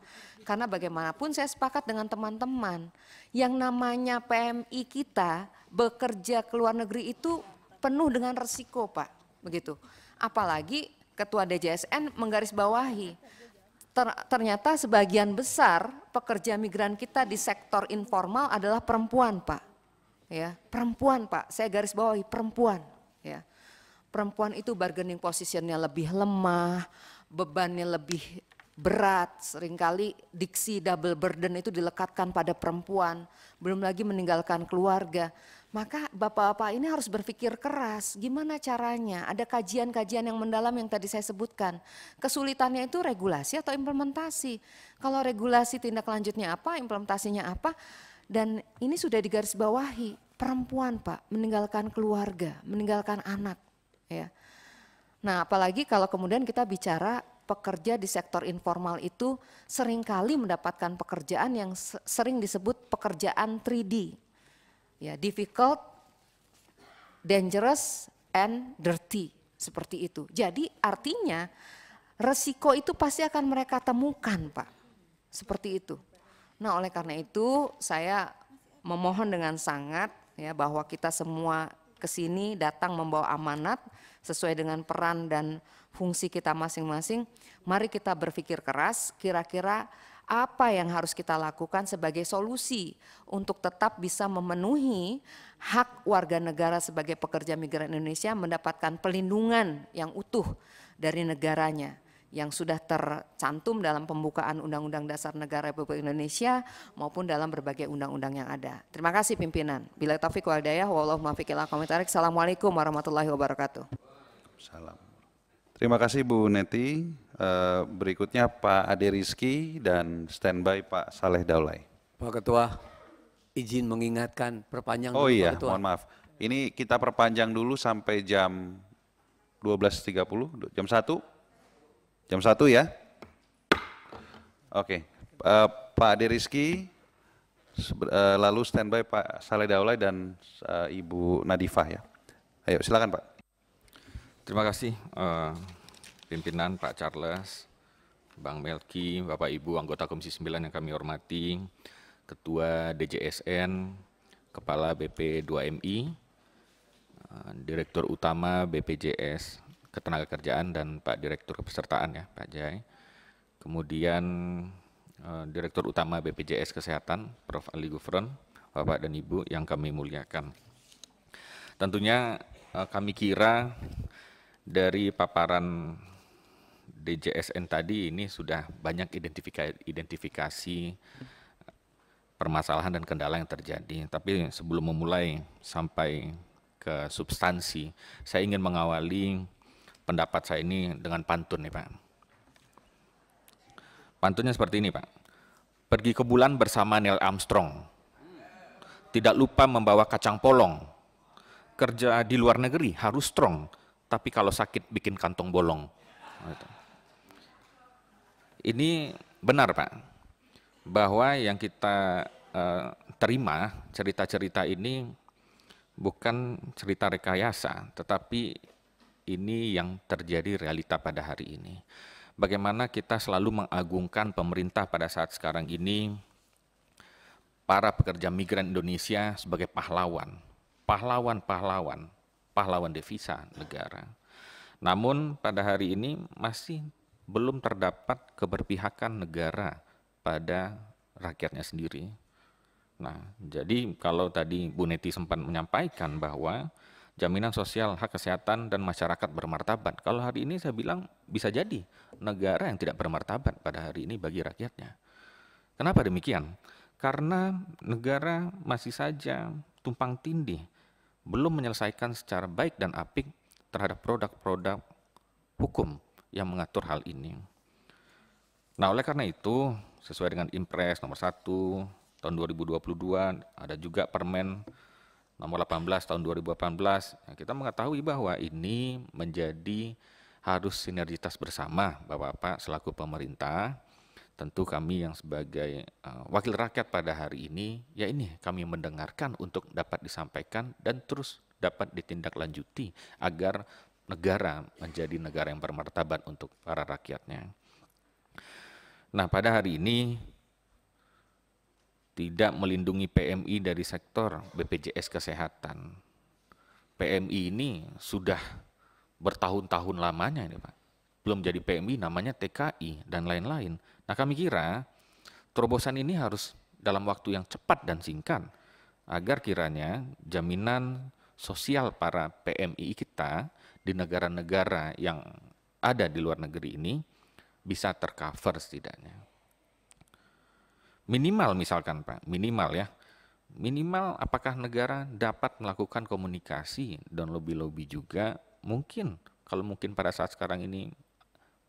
Karena bagaimanapun saya sepakat dengan teman-teman, yang namanya PMI kita bekerja ke luar negeri itu penuh dengan resiko Pak. Begitu. Apalagi Ketua DJSN menggarisbawahi ter, ternyata sebagian besar pekerja migran kita di sektor informal adalah perempuan, Pak. Ya, perempuan, Pak. Saya garis bawahi perempuan, ya. Perempuan itu bargaining positionnya lebih lemah, bebannya lebih berat, seringkali diksi double burden itu dilekatkan pada perempuan, belum lagi meninggalkan keluarga. Maka bapak-bapak ini harus berpikir keras, gimana caranya? Ada kajian-kajian yang mendalam yang tadi saya sebutkan. Kesulitannya itu regulasi atau implementasi. Kalau regulasi tindak lanjutnya apa, implementasinya apa, dan ini sudah digarisbawahi. Perempuan Pak, meninggalkan keluarga, meninggalkan anak. ya. Nah apalagi kalau kemudian kita bicara pekerja di sektor informal itu seringkali mendapatkan pekerjaan yang sering disebut pekerjaan 3D ya difficult, dangerous, and dirty seperti itu. Jadi artinya resiko itu pasti akan mereka temukan Pak, seperti itu. Nah oleh karena itu saya memohon dengan sangat ya bahwa kita semua ke sini datang membawa amanat sesuai dengan peran dan fungsi kita masing-masing. Mari kita berpikir keras, kira-kira apa yang harus kita lakukan sebagai solusi untuk tetap bisa memenuhi hak warga negara sebagai pekerja migran Indonesia mendapatkan pelindungan yang utuh dari negaranya yang sudah tercantum dalam pembukaan Undang-Undang Dasar Negara Republik Indonesia maupun dalam berbagai undang-undang yang ada. Terima kasih pimpinan. Bila taufik walidayah, wallahu Assalamualaikum warahmatullahi wabarakatuh. Salam. Terima kasih Bu Neti. Eh, berikutnya Pak Ade Rizky dan standby Pak Saleh Daulay. Pak Ketua, izin mengingatkan perpanjang. Oh iya, mohon maaf. Ini kita perpanjang dulu sampai jam 12.30, jam 1. Jam 1 ya. Oke, okay. uh, eh, Pak Ade Rizky, uh, lalu standby Pak Saleh Daulay dan uh, Ibu Nadifah ya. Ayo silakan Pak. Terima kasih uh, pimpinan Pak Charles, Bang Melki, Bapak Ibu anggota Komisi 9 yang kami hormati, Ketua DJSN, Kepala BP2MI, uh, eh, Direktur Utama BPJS Ketenagakerjaan dan Pak Direktur Kepesertaan ya, Pak Jai. Kemudian uh, Direktur Utama BPJS Kesehatan, Prof. Ali Gufron, Bapak dan Ibu yang kami muliakan. Tentunya uh, kami kira dari paparan DJSN tadi ini sudah banyak identifikasi eh, permasalahan dan kendala yang terjadi. Tapi sebelum memulai sampai ke substansi, saya ingin mengawali pendapat saya ini dengan pantun nih Pak. Pantunnya seperti ini Pak. Pergi ke bulan bersama Neil Armstrong. Tidak lupa membawa kacang polong. Kerja di luar negeri harus strong tapi kalau sakit bikin kantong bolong. Gitu. Ini benar Pak, bahwa yang kita eh, terima cerita-cerita ini bukan cerita rekayasa, tetapi ini yang terjadi realita pada hari ini. Bagaimana kita selalu mengagungkan pemerintah pada saat sekarang ini, para pekerja migran Indonesia sebagai pahlawan, pahlawan-pahlawan pahlawan devisa negara. Namun pada hari ini masih belum terdapat keberpihakan negara pada rakyatnya sendiri. Nah, jadi kalau tadi Bu Neti sempat menyampaikan bahwa jaminan sosial hak kesehatan dan masyarakat bermartabat. Kalau hari ini saya bilang bisa jadi negara yang tidak bermartabat pada hari ini bagi rakyatnya. Kenapa demikian? Karena negara masih saja tumpang tindih belum menyelesaikan secara baik dan apik terhadap produk-produk hukum yang mengatur hal ini. Nah, oleh karena itu, sesuai dengan Impres nomor 1 tahun 2022, ada juga Permen nomor 18 tahun 2018, yang kita mengetahui bahwa ini menjadi harus sinergitas bersama Bapak-Bapak selaku pemerintah, tentu kami yang sebagai uh, wakil rakyat pada hari ini ya ini kami mendengarkan untuk dapat disampaikan dan terus dapat ditindaklanjuti agar negara menjadi negara yang bermartabat untuk para rakyatnya. Nah, pada hari ini tidak melindungi PMI dari sektor BPJS kesehatan. PMI ini sudah bertahun-tahun lamanya ini, Pak. Belum jadi PMI namanya TKI dan lain-lain Nah kami kira terobosan ini harus dalam waktu yang cepat dan singkat agar kiranya jaminan sosial para PMI kita di negara-negara yang ada di luar negeri ini bisa tercover setidaknya. Minimal misalkan Pak, minimal ya. Minimal apakah negara dapat melakukan komunikasi dan lobby-lobby juga mungkin kalau mungkin pada saat sekarang ini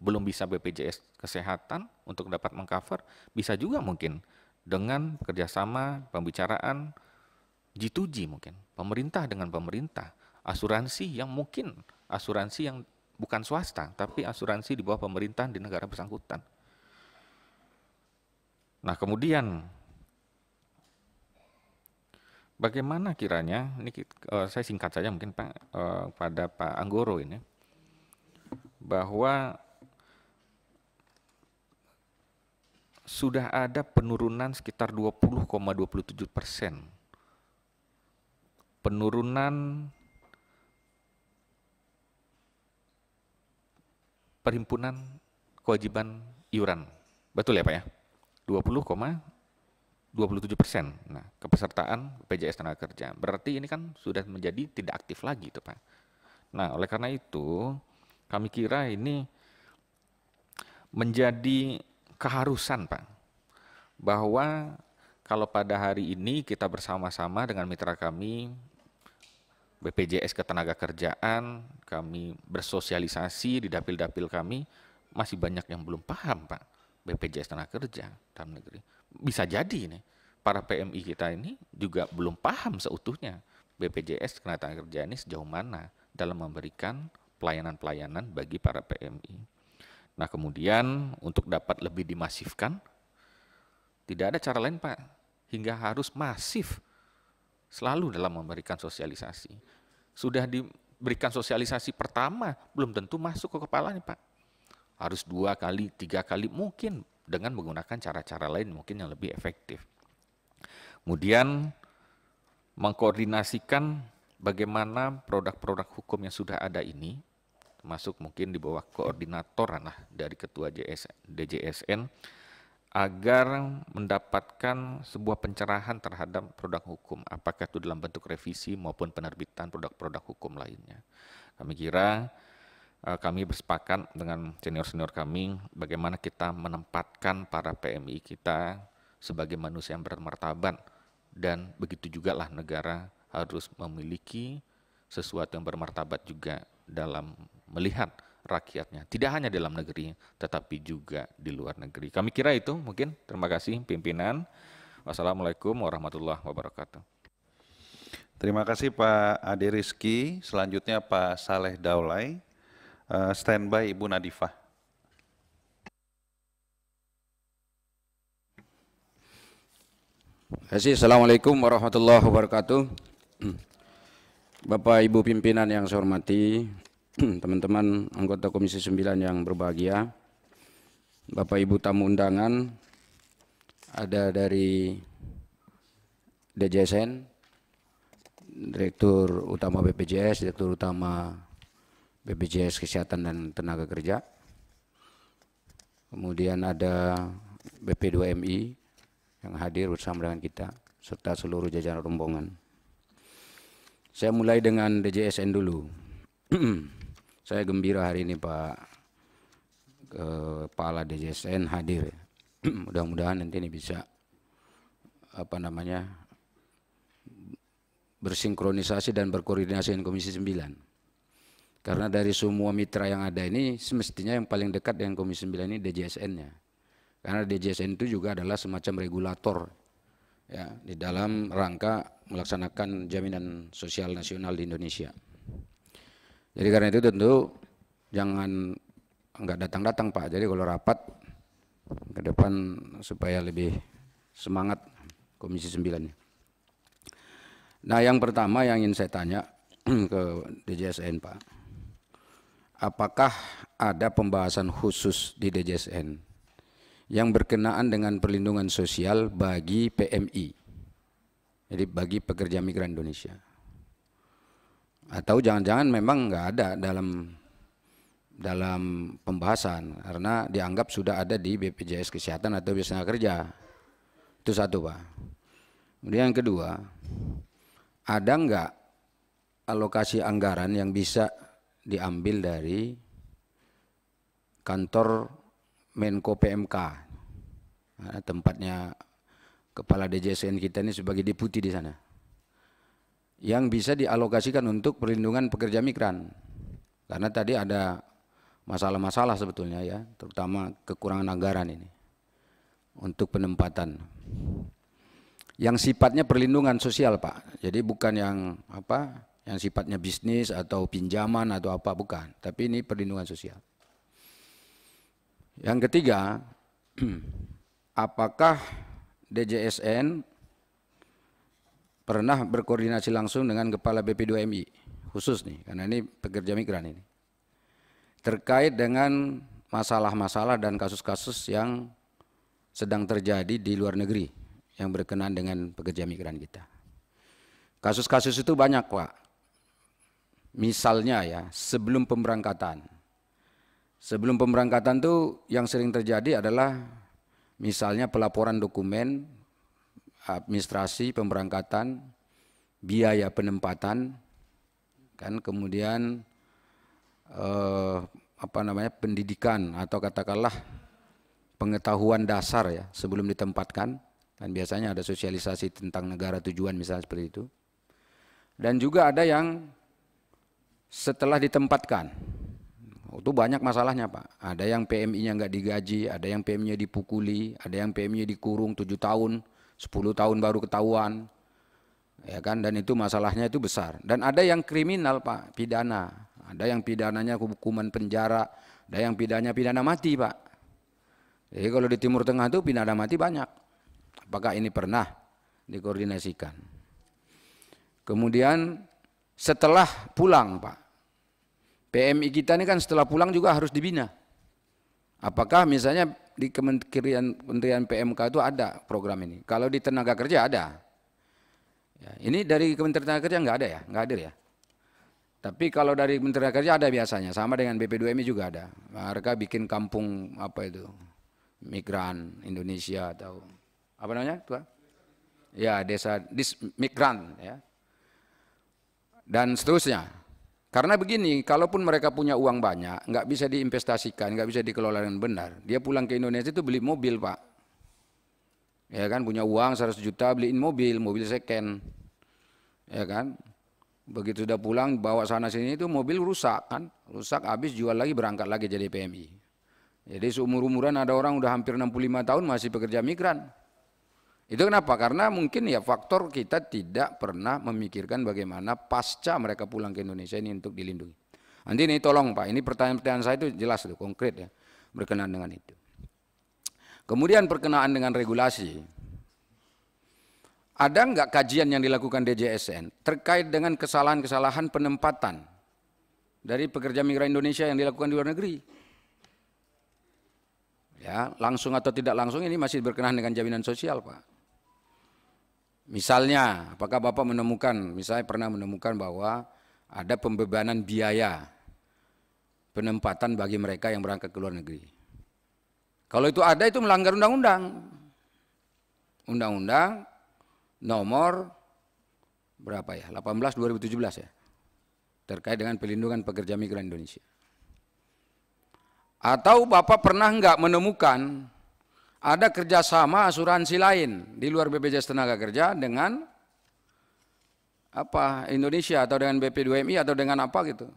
belum bisa BPJS Kesehatan untuk dapat mengcover, bisa juga mungkin dengan kerjasama pembicaraan g 2 mungkin, pemerintah dengan pemerintah, asuransi yang mungkin asuransi yang bukan swasta, tapi asuransi di bawah pemerintahan di negara bersangkutan. Nah kemudian bagaimana kiranya ini uh, saya singkat saja mungkin Pak uh, pada Pak Anggoro ini bahwa sudah ada penurunan sekitar 20,27 persen. Penurunan perhimpunan kewajiban iuran. Betul ya Pak ya? 20,27 persen. Nah, kepesertaan pjs Tenaga Kerja. Berarti ini kan sudah menjadi tidak aktif lagi itu Pak. Nah, oleh karena itu kami kira ini menjadi keharusan Pak bahwa kalau pada hari ini kita bersama-sama dengan mitra kami BPJS Ketenagakerjaan, kami bersosialisasi di dapil-dapil kami, masih banyak yang belum paham Pak BPJS Tenaga Kerja dalam negeri. Bisa jadi ini para PMI kita ini juga belum paham seutuhnya BPJS Ketenagakerjaan ini sejauh mana dalam memberikan pelayanan-pelayanan bagi para PMI. Nah kemudian untuk dapat lebih dimasifkan, tidak ada cara lain Pak, hingga harus masif selalu dalam memberikan sosialisasi. Sudah diberikan sosialisasi pertama, belum tentu masuk ke kepalanya Pak. Harus dua kali, tiga kali mungkin dengan menggunakan cara-cara lain mungkin yang lebih efektif. Kemudian mengkoordinasikan bagaimana produk-produk hukum yang sudah ada ini masuk mungkin di bawah koordinator lah dari ketua JS, DJSN agar mendapatkan sebuah pencerahan terhadap produk hukum apakah itu dalam bentuk revisi maupun penerbitan produk-produk hukum lainnya. Kami kira eh, kami bersepakat dengan senior-senior kami bagaimana kita menempatkan para PMI kita sebagai manusia yang bermartabat dan begitu juga lah negara harus memiliki sesuatu yang bermartabat juga dalam melihat rakyatnya, tidak hanya dalam negeri, tetapi juga di luar negeri. Kami kira itu mungkin. Terima kasih pimpinan. Wassalamualaikum warahmatullahi wabarakatuh. Terima kasih Pak Ade Rizky Selanjutnya Pak Saleh Daulay. Eh, standby Ibu Nadifah. Assalamualaikum warahmatullahi wabarakatuh. *clears throat* Bapak Ibu pimpinan yang saya hormati, Hmm, teman-teman anggota Komisi 9 yang berbahagia, Bapak Ibu tamu undangan, ada dari DJSN, Direktur Utama BPJS, Direktur Utama BPJS Kesehatan dan Tenaga Kerja, kemudian ada BP2MI yang hadir bersama dengan kita, serta seluruh jajaran rombongan. Saya mulai dengan DJSN dulu. *clears throat* Saya gembira hari ini Pak eh, Kepala DJSN hadir. *clears throat* Mudah-mudahan nanti ini bisa apa namanya bersinkronisasi dan berkoordinasi dengan Komisi 9. Karena dari semua mitra yang ada ini semestinya yang paling dekat dengan Komisi 9 ini DJSN-nya. Karena DJSN itu juga adalah semacam regulator ya di dalam rangka melaksanakan jaminan sosial nasional di Indonesia. Jadi karena itu tentu jangan nggak datang-datang Pak. Jadi kalau rapat ke depan supaya lebih semangat Komisi 9. Nah yang pertama yang ingin saya tanya *clears throat* ke DJSN Pak. Apakah ada pembahasan khusus di DJSN yang berkenaan dengan perlindungan sosial bagi PMI? Jadi bagi pekerja migran Indonesia. Atau jangan-jangan memang nggak ada dalam dalam pembahasan karena dianggap sudah ada di BPJS Kesehatan atau Biasa Kerja. Itu satu, Pak. Kemudian yang kedua, ada nggak alokasi anggaran yang bisa diambil dari kantor Menko PMK, tempatnya Kepala DJSN kita ini sebagai deputi di sana yang bisa dialokasikan untuk perlindungan pekerja migran. Karena tadi ada masalah-masalah sebetulnya ya, terutama kekurangan anggaran ini untuk penempatan. Yang sifatnya perlindungan sosial, Pak. Jadi bukan yang apa? Yang sifatnya bisnis atau pinjaman atau apa bukan, tapi ini perlindungan sosial. Yang ketiga, *clears throat* apakah DJSN pernah berkoordinasi langsung dengan Kepala BP2MI khusus nih karena ini pekerja migran ini terkait dengan masalah-masalah dan kasus-kasus yang sedang terjadi di luar negeri yang berkenaan dengan pekerja migran kita. Kasus-kasus itu banyak, Pak. Misalnya ya, sebelum pemberangkatan. Sebelum pemberangkatan tuh yang sering terjadi adalah misalnya pelaporan dokumen administrasi pemberangkatan, biaya penempatan, kan kemudian eh, apa namanya pendidikan atau katakanlah pengetahuan dasar ya sebelum ditempatkan dan biasanya ada sosialisasi tentang negara tujuan misalnya seperti itu dan juga ada yang setelah ditempatkan itu banyak masalahnya pak ada yang PMI-nya nggak digaji ada yang PMI-nya dipukuli ada yang PMI-nya dikurung tujuh tahun 10 tahun baru ketahuan. Ya kan dan itu masalahnya itu besar. Dan ada yang kriminal Pak, pidana. Ada yang pidananya hukuman penjara, ada yang pidananya pidana mati Pak. Jadi kalau di Timur Tengah itu pidana mati banyak. Apakah ini pernah dikoordinasikan? Kemudian setelah pulang Pak, PMI kita ini kan setelah pulang juga harus dibina. Apakah misalnya di Kementerian Kementerian PMK itu ada program ini. Kalau di tenaga kerja ada. Ya, ini dari Kementerian Tenaga Kerja nggak ada ya, nggak ada ya. Tapi kalau dari Kementerian Tenaga Kerja ada biasanya, sama dengan BP2MI juga ada. Mereka bikin kampung apa itu, migran Indonesia atau apa namanya tua? Ah? Ya desa dis, migran ya. Dan seterusnya. Karena begini, kalaupun mereka punya uang banyak, nggak bisa diinvestasikan, nggak bisa dikelola dengan benar. Dia pulang ke Indonesia itu beli mobil, Pak. Ya kan, punya uang 100 juta, beliin mobil, mobil second. Ya kan, begitu sudah pulang bawa sana sini itu mobil rusak kan, rusak habis jual lagi berangkat lagi jadi PMI. Jadi seumur umuran ada orang udah hampir 65 tahun masih pekerja migran. Itu kenapa? Karena mungkin ya faktor kita tidak pernah memikirkan bagaimana pasca mereka pulang ke Indonesia ini untuk dilindungi. Nanti ini tolong Pak, ini pertanyaan-pertanyaan saya itu jelas tuh, konkret ya, berkenaan dengan itu. Kemudian perkenaan dengan regulasi, ada enggak kajian yang dilakukan DJSN terkait dengan kesalahan-kesalahan penempatan dari pekerja migran Indonesia yang dilakukan di luar negeri? Ya, langsung atau tidak langsung ini masih berkenaan dengan jaminan sosial, Pak. Misalnya, apakah Bapak menemukan, misalnya pernah menemukan bahwa ada pembebanan biaya penempatan bagi mereka yang berangkat ke luar negeri. Kalau itu ada itu melanggar undang-undang. Undang-undang nomor berapa ya? 18 2017 ya. Terkait dengan pelindungan pekerja migran Indonesia. Atau Bapak pernah enggak menemukan ada kerjasama asuransi lain di luar BPJS Tenaga Kerja dengan apa Indonesia atau dengan BP2MI atau dengan apa gitu.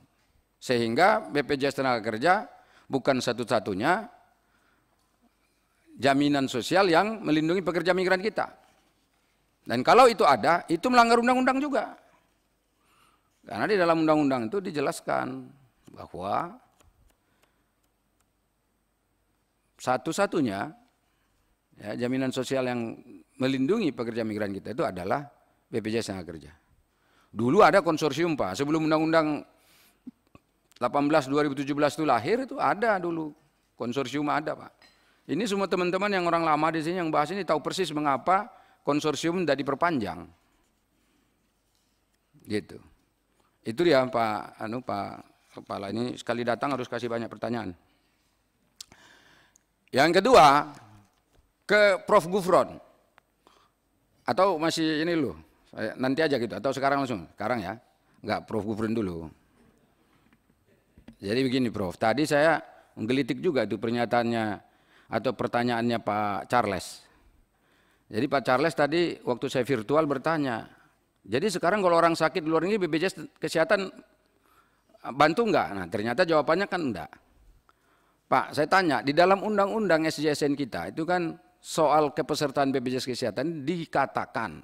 Sehingga BPJS Tenaga Kerja bukan satu-satunya jaminan sosial yang melindungi pekerja migran kita. Dan kalau itu ada, itu melanggar undang-undang juga. Karena di dalam undang-undang itu dijelaskan bahwa satu-satunya ya, jaminan sosial yang melindungi pekerja migran kita itu adalah BPJS tenaga kerja. Dulu ada konsorsium Pak, sebelum Undang-Undang 18 2017 itu lahir itu ada dulu konsorsium ada Pak. Ini semua teman-teman yang orang lama di sini yang bahas ini tahu persis mengapa konsorsium tidak diperpanjang. Gitu. Itu dia Pak anu Pak Kepala ini sekali datang harus kasih banyak pertanyaan. Yang kedua, ke Prof Gufron atau masih ini loh nanti aja gitu atau sekarang langsung sekarang ya nggak Prof Gufron dulu jadi begini Prof tadi saya menggelitik juga itu pernyataannya atau pertanyaannya Pak Charles jadi Pak Charles tadi waktu saya virtual bertanya jadi sekarang kalau orang sakit di luar ini BPJS kesehatan ah, bantu enggak? nah ternyata jawabannya kan enggak Pak saya tanya di dalam undang-undang SJSN kita itu kan soal kepesertaan BPJS Kesehatan dikatakan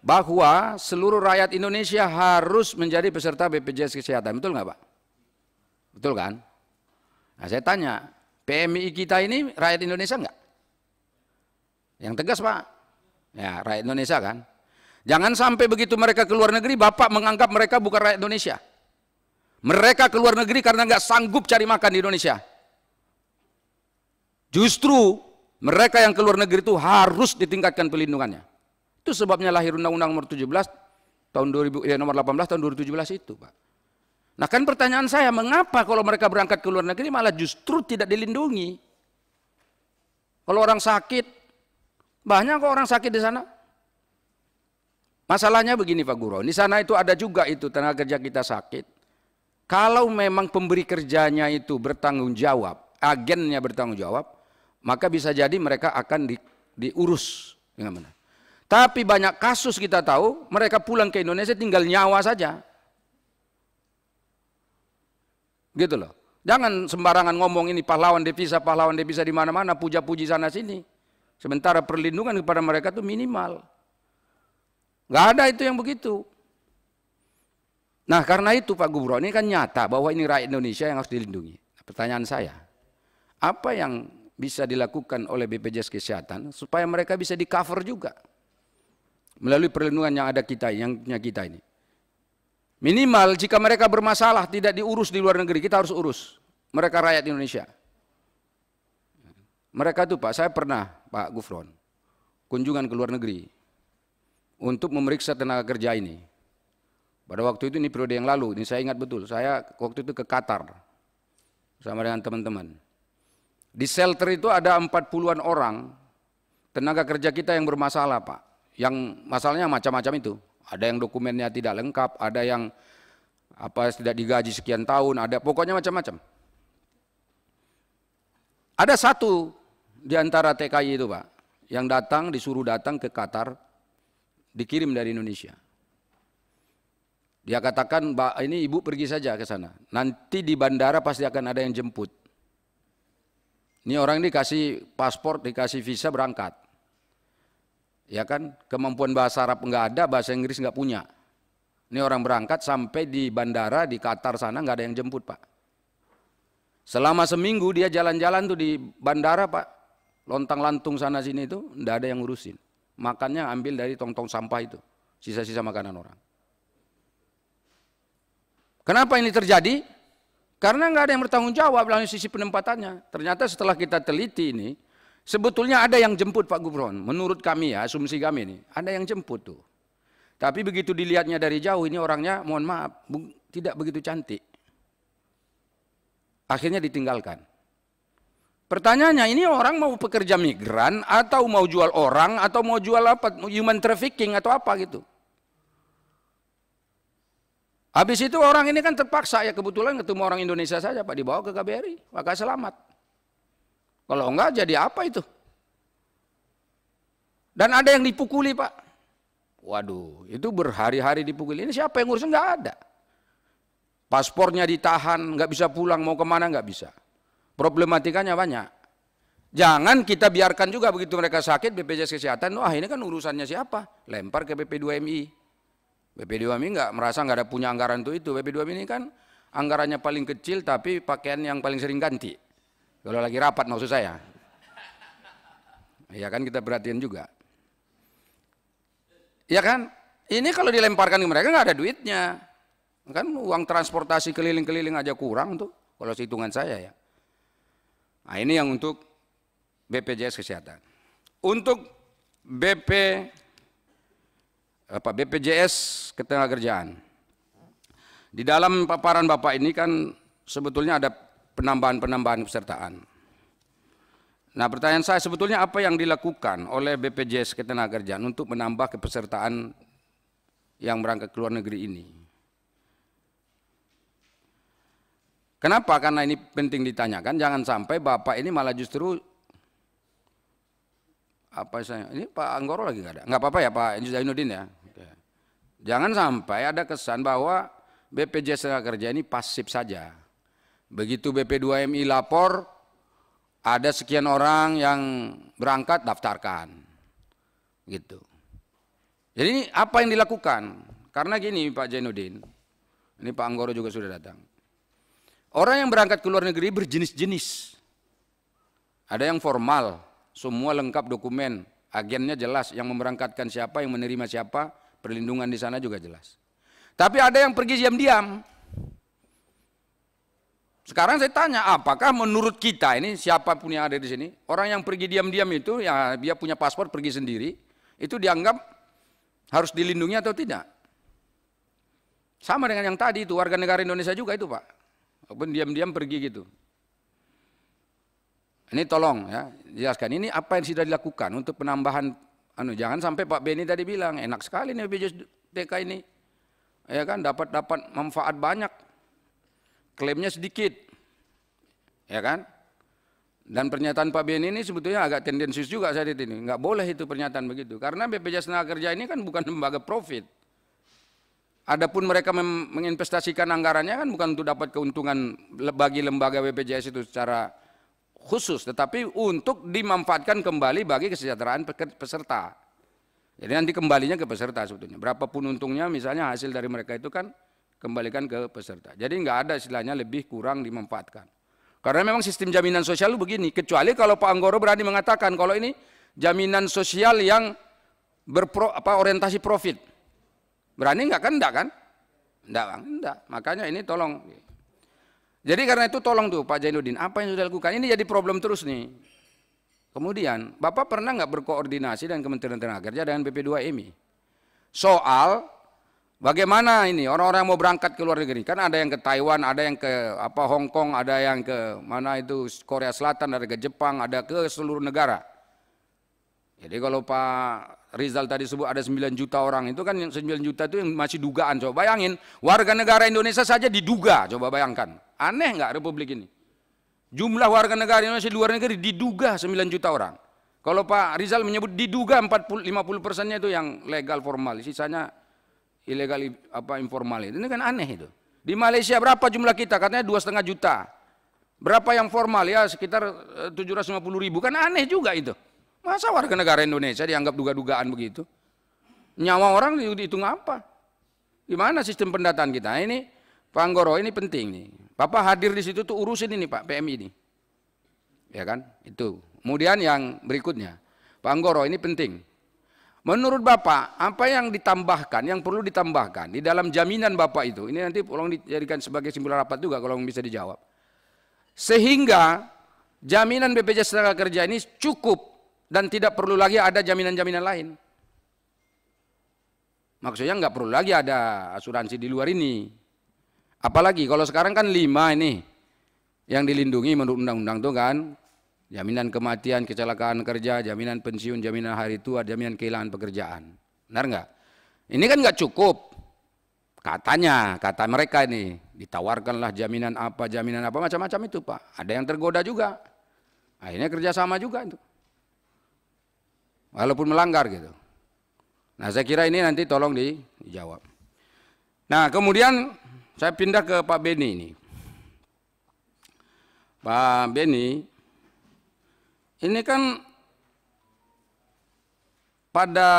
bahwa seluruh rakyat Indonesia harus menjadi peserta BPJS Kesehatan. Betul nggak Pak? Betul kan? Nah, saya tanya, PMI kita ini rakyat Indonesia nggak? Yang tegas Pak. Ya, rakyat Indonesia kan. Jangan sampai begitu mereka ke luar negeri, Bapak menganggap mereka bukan rakyat Indonesia. Mereka ke luar negeri karena nggak sanggup cari makan di Indonesia. Justru mereka yang keluar negeri itu harus ditingkatkan pelindungannya. Itu sebabnya lahir Undang-Undang Nomor 17 tahun 2000 ya eh, Nomor 18 tahun 2017 itu, Pak. Nah, kan pertanyaan saya, mengapa kalau mereka berangkat ke luar negeri malah justru tidak dilindungi? Kalau orang sakit, banyak kok orang sakit di sana. Masalahnya begini Pak Guru, di sana itu ada juga itu tenaga kerja kita sakit. Kalau memang pemberi kerjanya itu bertanggung jawab, agennya bertanggung jawab, maka bisa jadi mereka akan di, diurus dengan ya, benar. Tapi banyak kasus kita tahu, mereka pulang ke Indonesia tinggal nyawa saja. Gitu loh. Jangan sembarangan ngomong ini pahlawan devisa, pahlawan devisa di mana-mana, puja-puji sana sini. Sementara perlindungan kepada mereka itu minimal. Gak ada itu yang begitu. Nah karena itu Pak Gubro ini kan nyata bahwa ini rakyat Indonesia yang harus dilindungi. Pertanyaan saya, apa yang bisa dilakukan oleh BPJS Kesehatan supaya mereka bisa di cover juga melalui perlindungan yang ada kita yang punya kita ini. Minimal jika mereka bermasalah tidak diurus di luar negeri kita harus urus mereka rakyat Indonesia. Mereka tuh Pak, saya pernah Pak Gufron kunjungan ke luar negeri untuk memeriksa tenaga kerja ini. Pada waktu itu ini periode yang lalu, ini saya ingat betul, saya waktu itu ke Qatar sama dengan teman-teman. Di shelter itu ada empat puluhan orang tenaga kerja kita yang bermasalah Pak. Yang masalahnya macam-macam itu. Ada yang dokumennya tidak lengkap, ada yang apa tidak digaji sekian tahun, ada pokoknya macam-macam. Ada satu di antara TKI itu Pak, yang datang disuruh datang ke Qatar, dikirim dari Indonesia. Dia katakan, pak, ini ibu pergi saja ke sana, nanti di bandara pasti akan ada yang jemput. Ini orang dikasih paspor, dikasih visa berangkat. Ya kan, kemampuan bahasa Arab nggak ada, bahasa Inggris nggak punya. Ini orang berangkat sampai di bandara di Qatar sana nggak ada yang jemput pak. Selama seminggu dia jalan-jalan tuh di bandara pak, lontang lantung sana sini itu nggak ada yang ngurusin. Makannya ambil dari tong-tong sampah itu, sisa-sisa makanan orang. Kenapa ini terjadi? Karena nggak ada yang bertanggung jawab dalam sisi penempatannya. Ternyata setelah kita teliti ini, sebetulnya ada yang jemput Pak Gubron. Menurut kami ya, asumsi kami ini, ada yang jemput tuh. Tapi begitu dilihatnya dari jauh, ini orangnya mohon maaf, tidak begitu cantik. Akhirnya ditinggalkan. Pertanyaannya, ini orang mau pekerja migran atau mau jual orang atau mau jual apa, human trafficking atau apa gitu. Habis itu orang ini kan terpaksa ya kebetulan ketemu orang Indonesia saja Pak dibawa ke KBRI, maka selamat. Kalau enggak jadi apa itu? Dan ada yang dipukuli Pak. Waduh, itu berhari-hari dipukuli. Ini siapa yang ngurusin Enggak ada. Paspornya ditahan, enggak bisa pulang, mau kemana enggak bisa. Problematikanya banyak. Jangan kita biarkan juga begitu mereka sakit BPJS Kesehatan, wah ini kan urusannya siapa? Lempar ke BP2MI, BP2MI nggak merasa nggak ada punya anggaran untuk itu. BP2MI ini kan anggarannya paling kecil tapi pakaian yang paling sering ganti. Kalau lagi rapat maksud saya. Ya kan kita perhatian juga. Ya kan? Ini kalau dilemparkan ke mereka nggak ada duitnya. Kan uang transportasi keliling-keliling aja kurang tuh kalau hitungan saya ya. Nah ini yang untuk BPJS Kesehatan. Untuk BP apa BPJS ketenagakerjaan. Di dalam paparan Bapak ini kan sebetulnya ada penambahan-penambahan pesertaan. Nah pertanyaan saya sebetulnya apa yang dilakukan oleh BPJS Ketenagakerjaan untuk menambah kepesertaan yang berangkat ke luar negeri ini? Kenapa? Karena ini penting ditanyakan, jangan sampai Bapak ini malah justru apa saya ini Pak Anggoro lagi nggak ada, nggak apa-apa ya Pak Zainuddin ya. Jangan sampai ada kesan bahwa BPJS tenaga kerja ini pasif saja. Begitu BP2MI lapor, ada sekian orang yang berangkat daftarkan. Gitu. Jadi ini apa yang dilakukan? Karena gini Pak Jainuddin, ini Pak Anggoro juga sudah datang. Orang yang berangkat ke luar negeri berjenis-jenis. Ada yang formal, semua lengkap dokumen, agennya jelas, yang memberangkatkan siapa, yang menerima siapa, Perlindungan di sana juga jelas. Tapi ada yang pergi diam-diam. Sekarang saya tanya, apakah menurut kita ini siapa pun yang ada di sini, orang yang pergi diam-diam itu, ya dia punya paspor pergi sendiri, itu dianggap harus dilindungi atau tidak? Sama dengan yang tadi itu, warga negara Indonesia juga itu Pak. Walaupun diam-diam pergi gitu. Ini tolong ya, jelaskan. Ini apa yang sudah dilakukan untuk penambahan anu jangan sampai Pak Beni tadi bilang enak sekali nih BPJS TK ini. Ya kan dapat dapat manfaat banyak. Klaimnya sedikit. Ya kan? Dan pernyataan Pak Beni ini sebetulnya agak tendensius juga saya sini. Enggak boleh itu pernyataan begitu. Karena BPJS Tenaga Kerja ini kan bukan *laughs* lembaga profit. Adapun mereka menginvestasikan anggarannya kan bukan untuk dapat keuntungan bagi lembaga BPJS itu secara khusus, tetapi untuk dimanfaatkan kembali bagi kesejahteraan peserta. Jadi nanti kembalinya ke peserta sebetulnya. Berapapun untungnya misalnya hasil dari mereka itu kan kembalikan ke peserta. Jadi nggak ada istilahnya lebih kurang dimanfaatkan. Karena memang sistem jaminan sosial begini, kecuali kalau Pak Anggoro berani mengatakan kalau ini jaminan sosial yang berpro, apa, orientasi profit. Berani nggak kan? Enggak kan? Enggak, Enggak. Makanya ini tolong jadi karena itu tolong tuh Pak Jainuddin, apa yang sudah lakukan? Ini jadi problem terus nih. Kemudian, Bapak pernah nggak berkoordinasi dengan Kementerian Tenaga Kerja dengan bp 2 ini Soal bagaimana ini orang-orang mau berangkat ke luar negeri? Kan ada yang ke Taiwan, ada yang ke apa Hong Kong, ada yang ke mana itu Korea Selatan, ada ke Jepang, ada ke seluruh negara. Jadi kalau Pak Rizal tadi sebut ada 9 juta orang itu kan yang 9 juta itu yang masih dugaan coba bayangin warga negara Indonesia saja diduga coba bayangkan aneh nggak republik ini jumlah warga negara Indonesia di luar negeri diduga 9 juta orang kalau Pak Rizal menyebut diduga 40 50 persennya itu yang legal formal sisanya ilegal apa informal ini kan aneh itu di Malaysia berapa jumlah kita katanya dua setengah juta berapa yang formal ya sekitar 750 eh, ribu kan aneh juga itu Masa warga negara Indonesia dianggap duga-dugaan begitu? Nyawa orang dihitung apa? Gimana sistem pendataan kita? Ini Pak Anggoro ini penting nih. Bapak hadir di situ tuh urusin ini Pak PMI ini. Ya kan? Itu. Kemudian yang berikutnya. Pak Anggoro ini penting. Menurut Bapak, apa yang ditambahkan, yang perlu ditambahkan di dalam jaminan Bapak itu, ini nanti tolong dijadikan sebagai simpulan rapat juga kalau bisa dijawab. Sehingga jaminan BPJS tenaga kerja ini cukup dan tidak perlu lagi ada jaminan-jaminan lain. Maksudnya nggak perlu lagi ada asuransi di luar ini. Apalagi kalau sekarang kan lima ini yang dilindungi menurut undang-undang itu kan jaminan kematian, kecelakaan kerja, jaminan pensiun, jaminan hari tua, jaminan kehilangan pekerjaan. Benar nggak? Ini kan nggak cukup. Katanya, kata mereka ini ditawarkanlah jaminan apa, jaminan apa macam-macam itu pak. Ada yang tergoda juga. Akhirnya kerjasama juga itu walaupun melanggar gitu. Nah, saya kira ini nanti tolong dijawab. Nah, kemudian saya pindah ke Pak Beni ini. Pak Beni, ini kan pada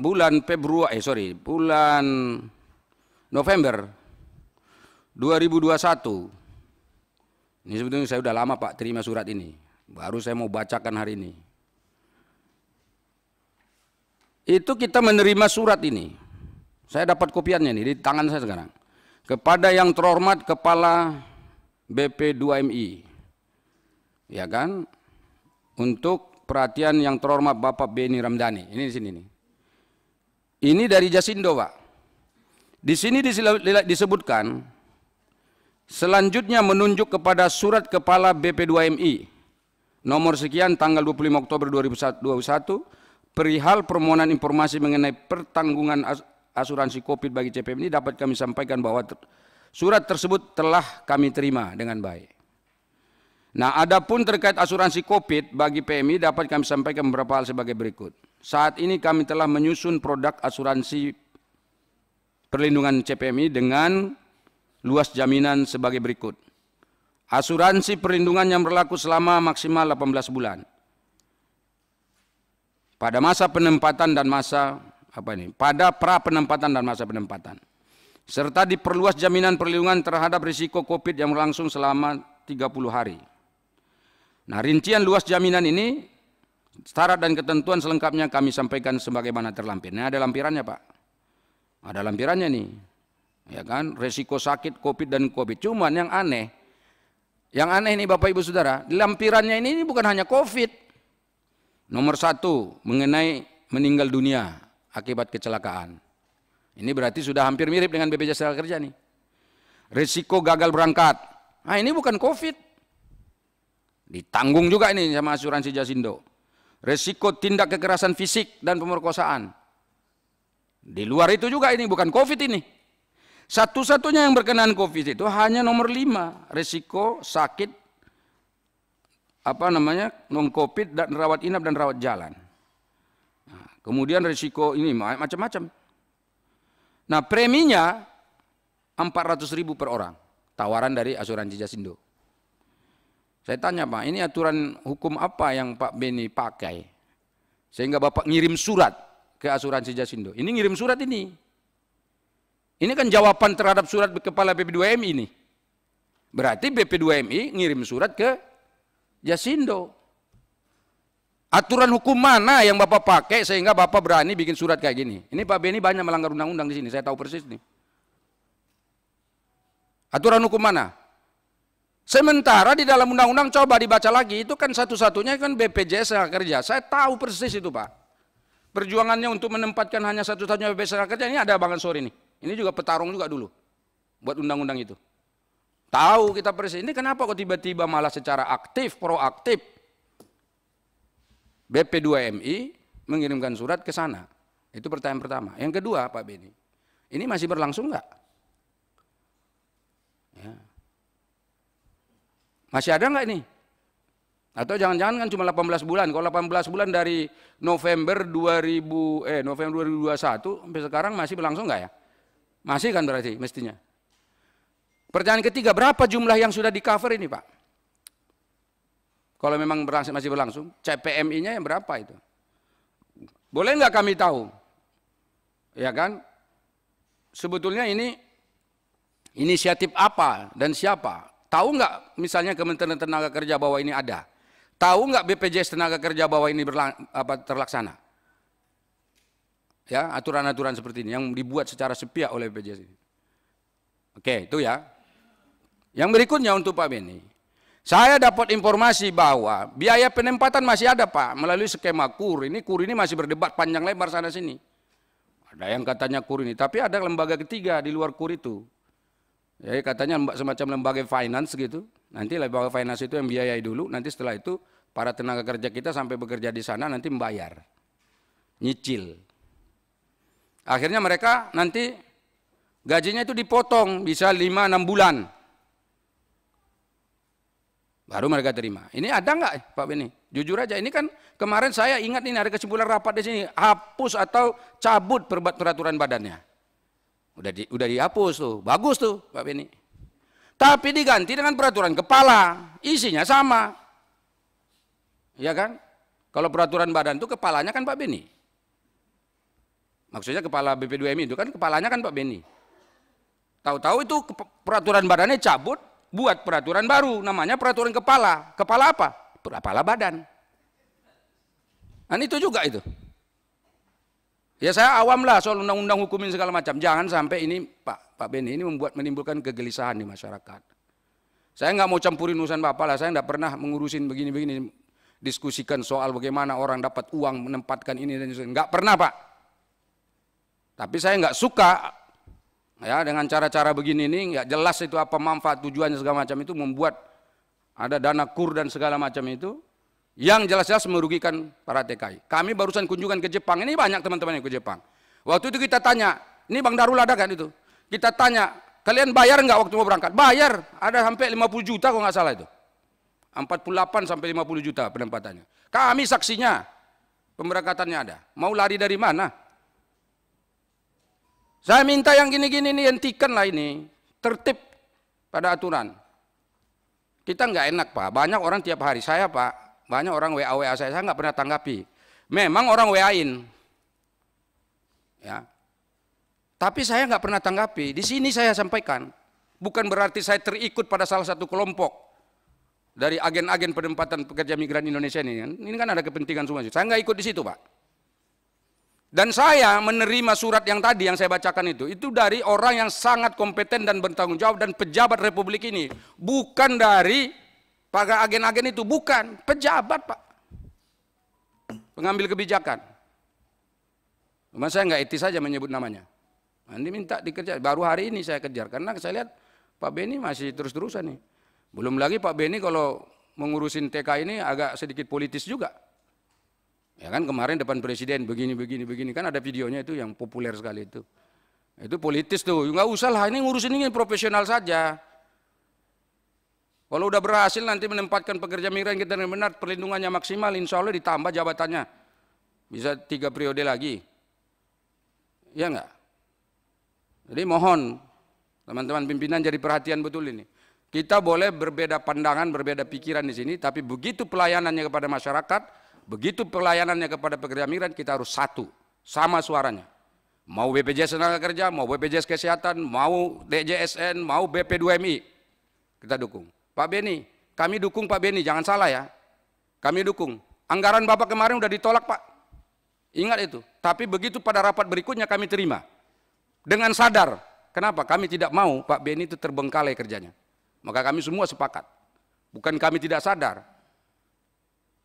bulan Februari, eh sorry, bulan November 2021. Ini sebetulnya saya sudah lama Pak terima surat ini. Baru saya mau bacakan hari ini itu kita menerima surat ini. Saya dapat kopiannya nih di tangan saya sekarang. Kepada yang terhormat Kepala BP2MI. Ya kan? Untuk perhatian yang terhormat Bapak Beni Ramdhani. Ini di sini nih. Ini dari Jasindo, Pak. Di sini disebutkan selanjutnya menunjuk kepada surat kepala BP2MI nomor sekian tanggal 25 Oktober 2021 perihal permohonan informasi mengenai pertanggungan asuransi COVID bagi CPM ini dapat kami sampaikan bahwa surat tersebut telah kami terima dengan baik. Nah, adapun terkait asuransi COVID bagi PMI dapat kami sampaikan beberapa hal sebagai berikut. Saat ini kami telah menyusun produk asuransi perlindungan CPMI dengan luas jaminan sebagai berikut. Asuransi perlindungan yang berlaku selama maksimal 18 bulan pada masa penempatan dan masa apa ini? Pada pra penempatan dan masa penempatan serta diperluas jaminan perlindungan terhadap risiko COVID yang berlangsung selama 30 hari. Nah, rincian luas jaminan ini syarat dan ketentuan selengkapnya kami sampaikan sebagaimana terlampir. Nah, ada lampirannya, Pak. Ada lampirannya nih. Ya kan, Risiko sakit COVID dan COVID. Cuman yang aneh, yang aneh ini Bapak Ibu Saudara, lampirannya ini bukan hanya COVID, Nomor satu mengenai meninggal dunia akibat kecelakaan. Ini berarti sudah hampir mirip dengan BPJS Tenaga Kerja nih. Risiko gagal berangkat. Ah ini bukan COVID. Ditanggung juga ini sama asuransi Jasindo. Risiko tindak kekerasan fisik dan pemerkosaan. Di luar itu juga ini bukan COVID ini. Satu-satunya yang berkenaan COVID itu hanya nomor lima, risiko sakit apa namanya non covid dan rawat inap dan rawat jalan. Nah, kemudian risiko ini macam-macam. Nah preminya 400 ribu per orang tawaran dari asuransi Jasindo. Saya tanya Pak, ini aturan hukum apa yang Pak Beni pakai? Sehingga Bapak ngirim surat ke asuransi Jasindo. Ini ngirim surat ini. Ini kan jawaban terhadap surat kepala BP2MI ini. Berarti BP2MI ngirim surat ke Yasindo. Aturan hukum mana yang Bapak pakai sehingga Bapak berani bikin surat kayak gini? Ini Pak Beni banyak melanggar undang-undang di sini, saya tahu persis nih. Aturan hukum mana? Sementara di dalam undang-undang coba dibaca lagi, itu kan satu-satunya kan BPJS yang kerja. Saya tahu persis itu Pak. Perjuangannya untuk menempatkan hanya satu-satunya BPJS yang kerja ini ada Bang Sore ini. Ini juga petarung juga dulu buat undang-undang itu. Tahu kita persis. Ini kenapa kok tiba-tiba malah secara aktif, proaktif BP2MI mengirimkan surat ke sana? Itu pertanyaan pertama. Yang kedua Pak Beni, ini masih berlangsung nggak? Ya. Masih ada nggak ini? Atau jangan-jangan kan cuma 18 bulan. Kalau 18 bulan dari November 2000 eh November 2021 sampai sekarang masih berlangsung nggak ya? Masih kan berarti mestinya. Pertanyaan ketiga, berapa jumlah yang sudah di cover ini Pak? Kalau memang berlangsung, masih berlangsung, CPMI-nya yang berapa itu? Boleh nggak kami tahu? Ya kan? Sebetulnya ini inisiatif apa dan siapa? Tahu nggak misalnya Kementerian Tenaga Kerja bahwa ini ada? Tahu nggak BPJS Tenaga Kerja bahwa ini berlang, apa, terlaksana? Ya, aturan-aturan seperti ini yang dibuat secara sepihak oleh BPJS ini. Oke, itu ya. Yang berikutnya untuk Pak Beni. Saya dapat informasi bahwa biaya penempatan masih ada Pak melalui skema KUR. Ini KUR ini masih berdebat panjang lebar sana sini. Ada yang katanya KUR ini, tapi ada lembaga ketiga di luar KUR itu. Jadi katanya semacam lembaga finance gitu. Nanti lembaga finance itu yang biayai dulu, nanti setelah itu para tenaga kerja kita sampai bekerja di sana nanti membayar. Nyicil. Akhirnya mereka nanti gajinya itu dipotong bisa 5 6 bulan. Baru mereka terima. Ini ada nggak Pak Beni? Jujur aja, ini kan kemarin saya ingat ini ada kesimpulan rapat di sini, hapus atau cabut peraturan badannya. Udah di, udah dihapus tuh, bagus tuh Pak Beni. Tapi diganti dengan peraturan kepala, isinya sama. Iya kan? Kalau peraturan badan itu kepalanya kan Pak Beni. Maksudnya kepala bp 2 mi itu kan kepalanya kan Pak Beni. Tahu-tahu itu peraturan badannya cabut, buat peraturan baru, namanya peraturan kepala. Kepala apa? Kepala badan. Dan nah, itu juga itu. Ya saya awam lah soal undang-undang hukumin segala macam. Jangan sampai ini Pak Pak Beni ini membuat menimbulkan kegelisahan di masyarakat. Saya nggak mau campurin urusan bapak lah. Saya nggak pernah mengurusin begini-begini diskusikan soal bagaimana orang dapat uang menempatkan ini dan itu. Nggak pernah pak. Tapi saya nggak suka ya dengan cara-cara begini ini nggak jelas itu apa manfaat tujuannya segala macam itu membuat ada dana kur dan segala macam itu yang jelas-jelas merugikan para TKI. Kami barusan kunjungan ke Jepang, ini banyak teman-teman yang ke Jepang. Waktu itu kita tanya, ini Bang Darul ada kan itu? Kita tanya, kalian bayar nggak waktu mau berangkat? Bayar, ada sampai 50 juta kalau nggak salah itu. 48 sampai 50 juta penempatannya. Kami saksinya, pemberangkatannya ada. Mau lari dari mana? Saya minta yang gini-gini ini lah ini, tertib pada aturan. Kita nggak enak Pak, banyak orang tiap hari saya Pak, banyak orang WA-WA saya, saya nggak pernah tanggapi. Memang orang WA-in, ya. Tapi saya nggak pernah tanggapi. Di sini saya sampaikan, bukan berarti saya terikut pada salah satu kelompok dari agen-agen penempatan pekerja migran Indonesia ini. Ini kan ada kepentingan semua. Saya nggak ikut di situ, Pak. Dan saya menerima surat yang tadi yang saya bacakan itu, itu dari orang yang sangat kompeten dan bertanggung jawab dan pejabat Republik ini, bukan dari para agen-agen itu, bukan pejabat pak, pengambil kebijakan. Cuma saya nggak etis saja menyebut namanya. Andi minta dikerja, baru hari ini saya kejar karena saya lihat Pak Beni masih terus-terusan nih. Belum lagi Pak Beni kalau mengurusin TK ini agak sedikit politis juga. Ya kan kemarin depan presiden begini begini begini kan ada videonya itu yang populer sekali itu. Itu politis tuh, nggak usah lah ini ngurusin ini profesional saja. Kalau udah berhasil nanti menempatkan pekerja migran kita dengan benar, perlindungannya maksimal, insya Allah ditambah jabatannya. Bisa tiga periode lagi. Ya enggak? Jadi mohon teman-teman pimpinan jadi perhatian betul ini. Kita boleh berbeda pandangan, berbeda pikiran di sini, tapi begitu pelayanannya kepada masyarakat, Begitu pelayanannya kepada pekerja migran kita harus satu, sama suaranya. Mau BPJS tenaga kerja, mau BPJS kesehatan, mau DJSN, mau BP2MI. Kita dukung. Pak Beni, kami dukung Pak Beni, jangan salah ya. Kami dukung. Anggaran Bapak kemarin udah ditolak Pak. Ingat itu. Tapi begitu pada rapat berikutnya kami terima. Dengan sadar. Kenapa? Kami tidak mau Pak Beni itu terbengkalai kerjanya. Maka kami semua sepakat. Bukan kami tidak sadar,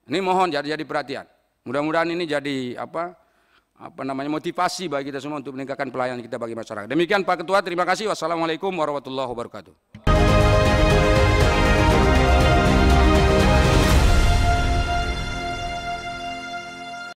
ini mohon jadi jadi perhatian. Mudah-mudahan ini jadi apa apa namanya motivasi bagi kita semua untuk meningkatkan pelayanan kita bagi masyarakat. Demikian Pak Ketua, terima kasih. Wassalamualaikum warahmatullahi wabarakatuh.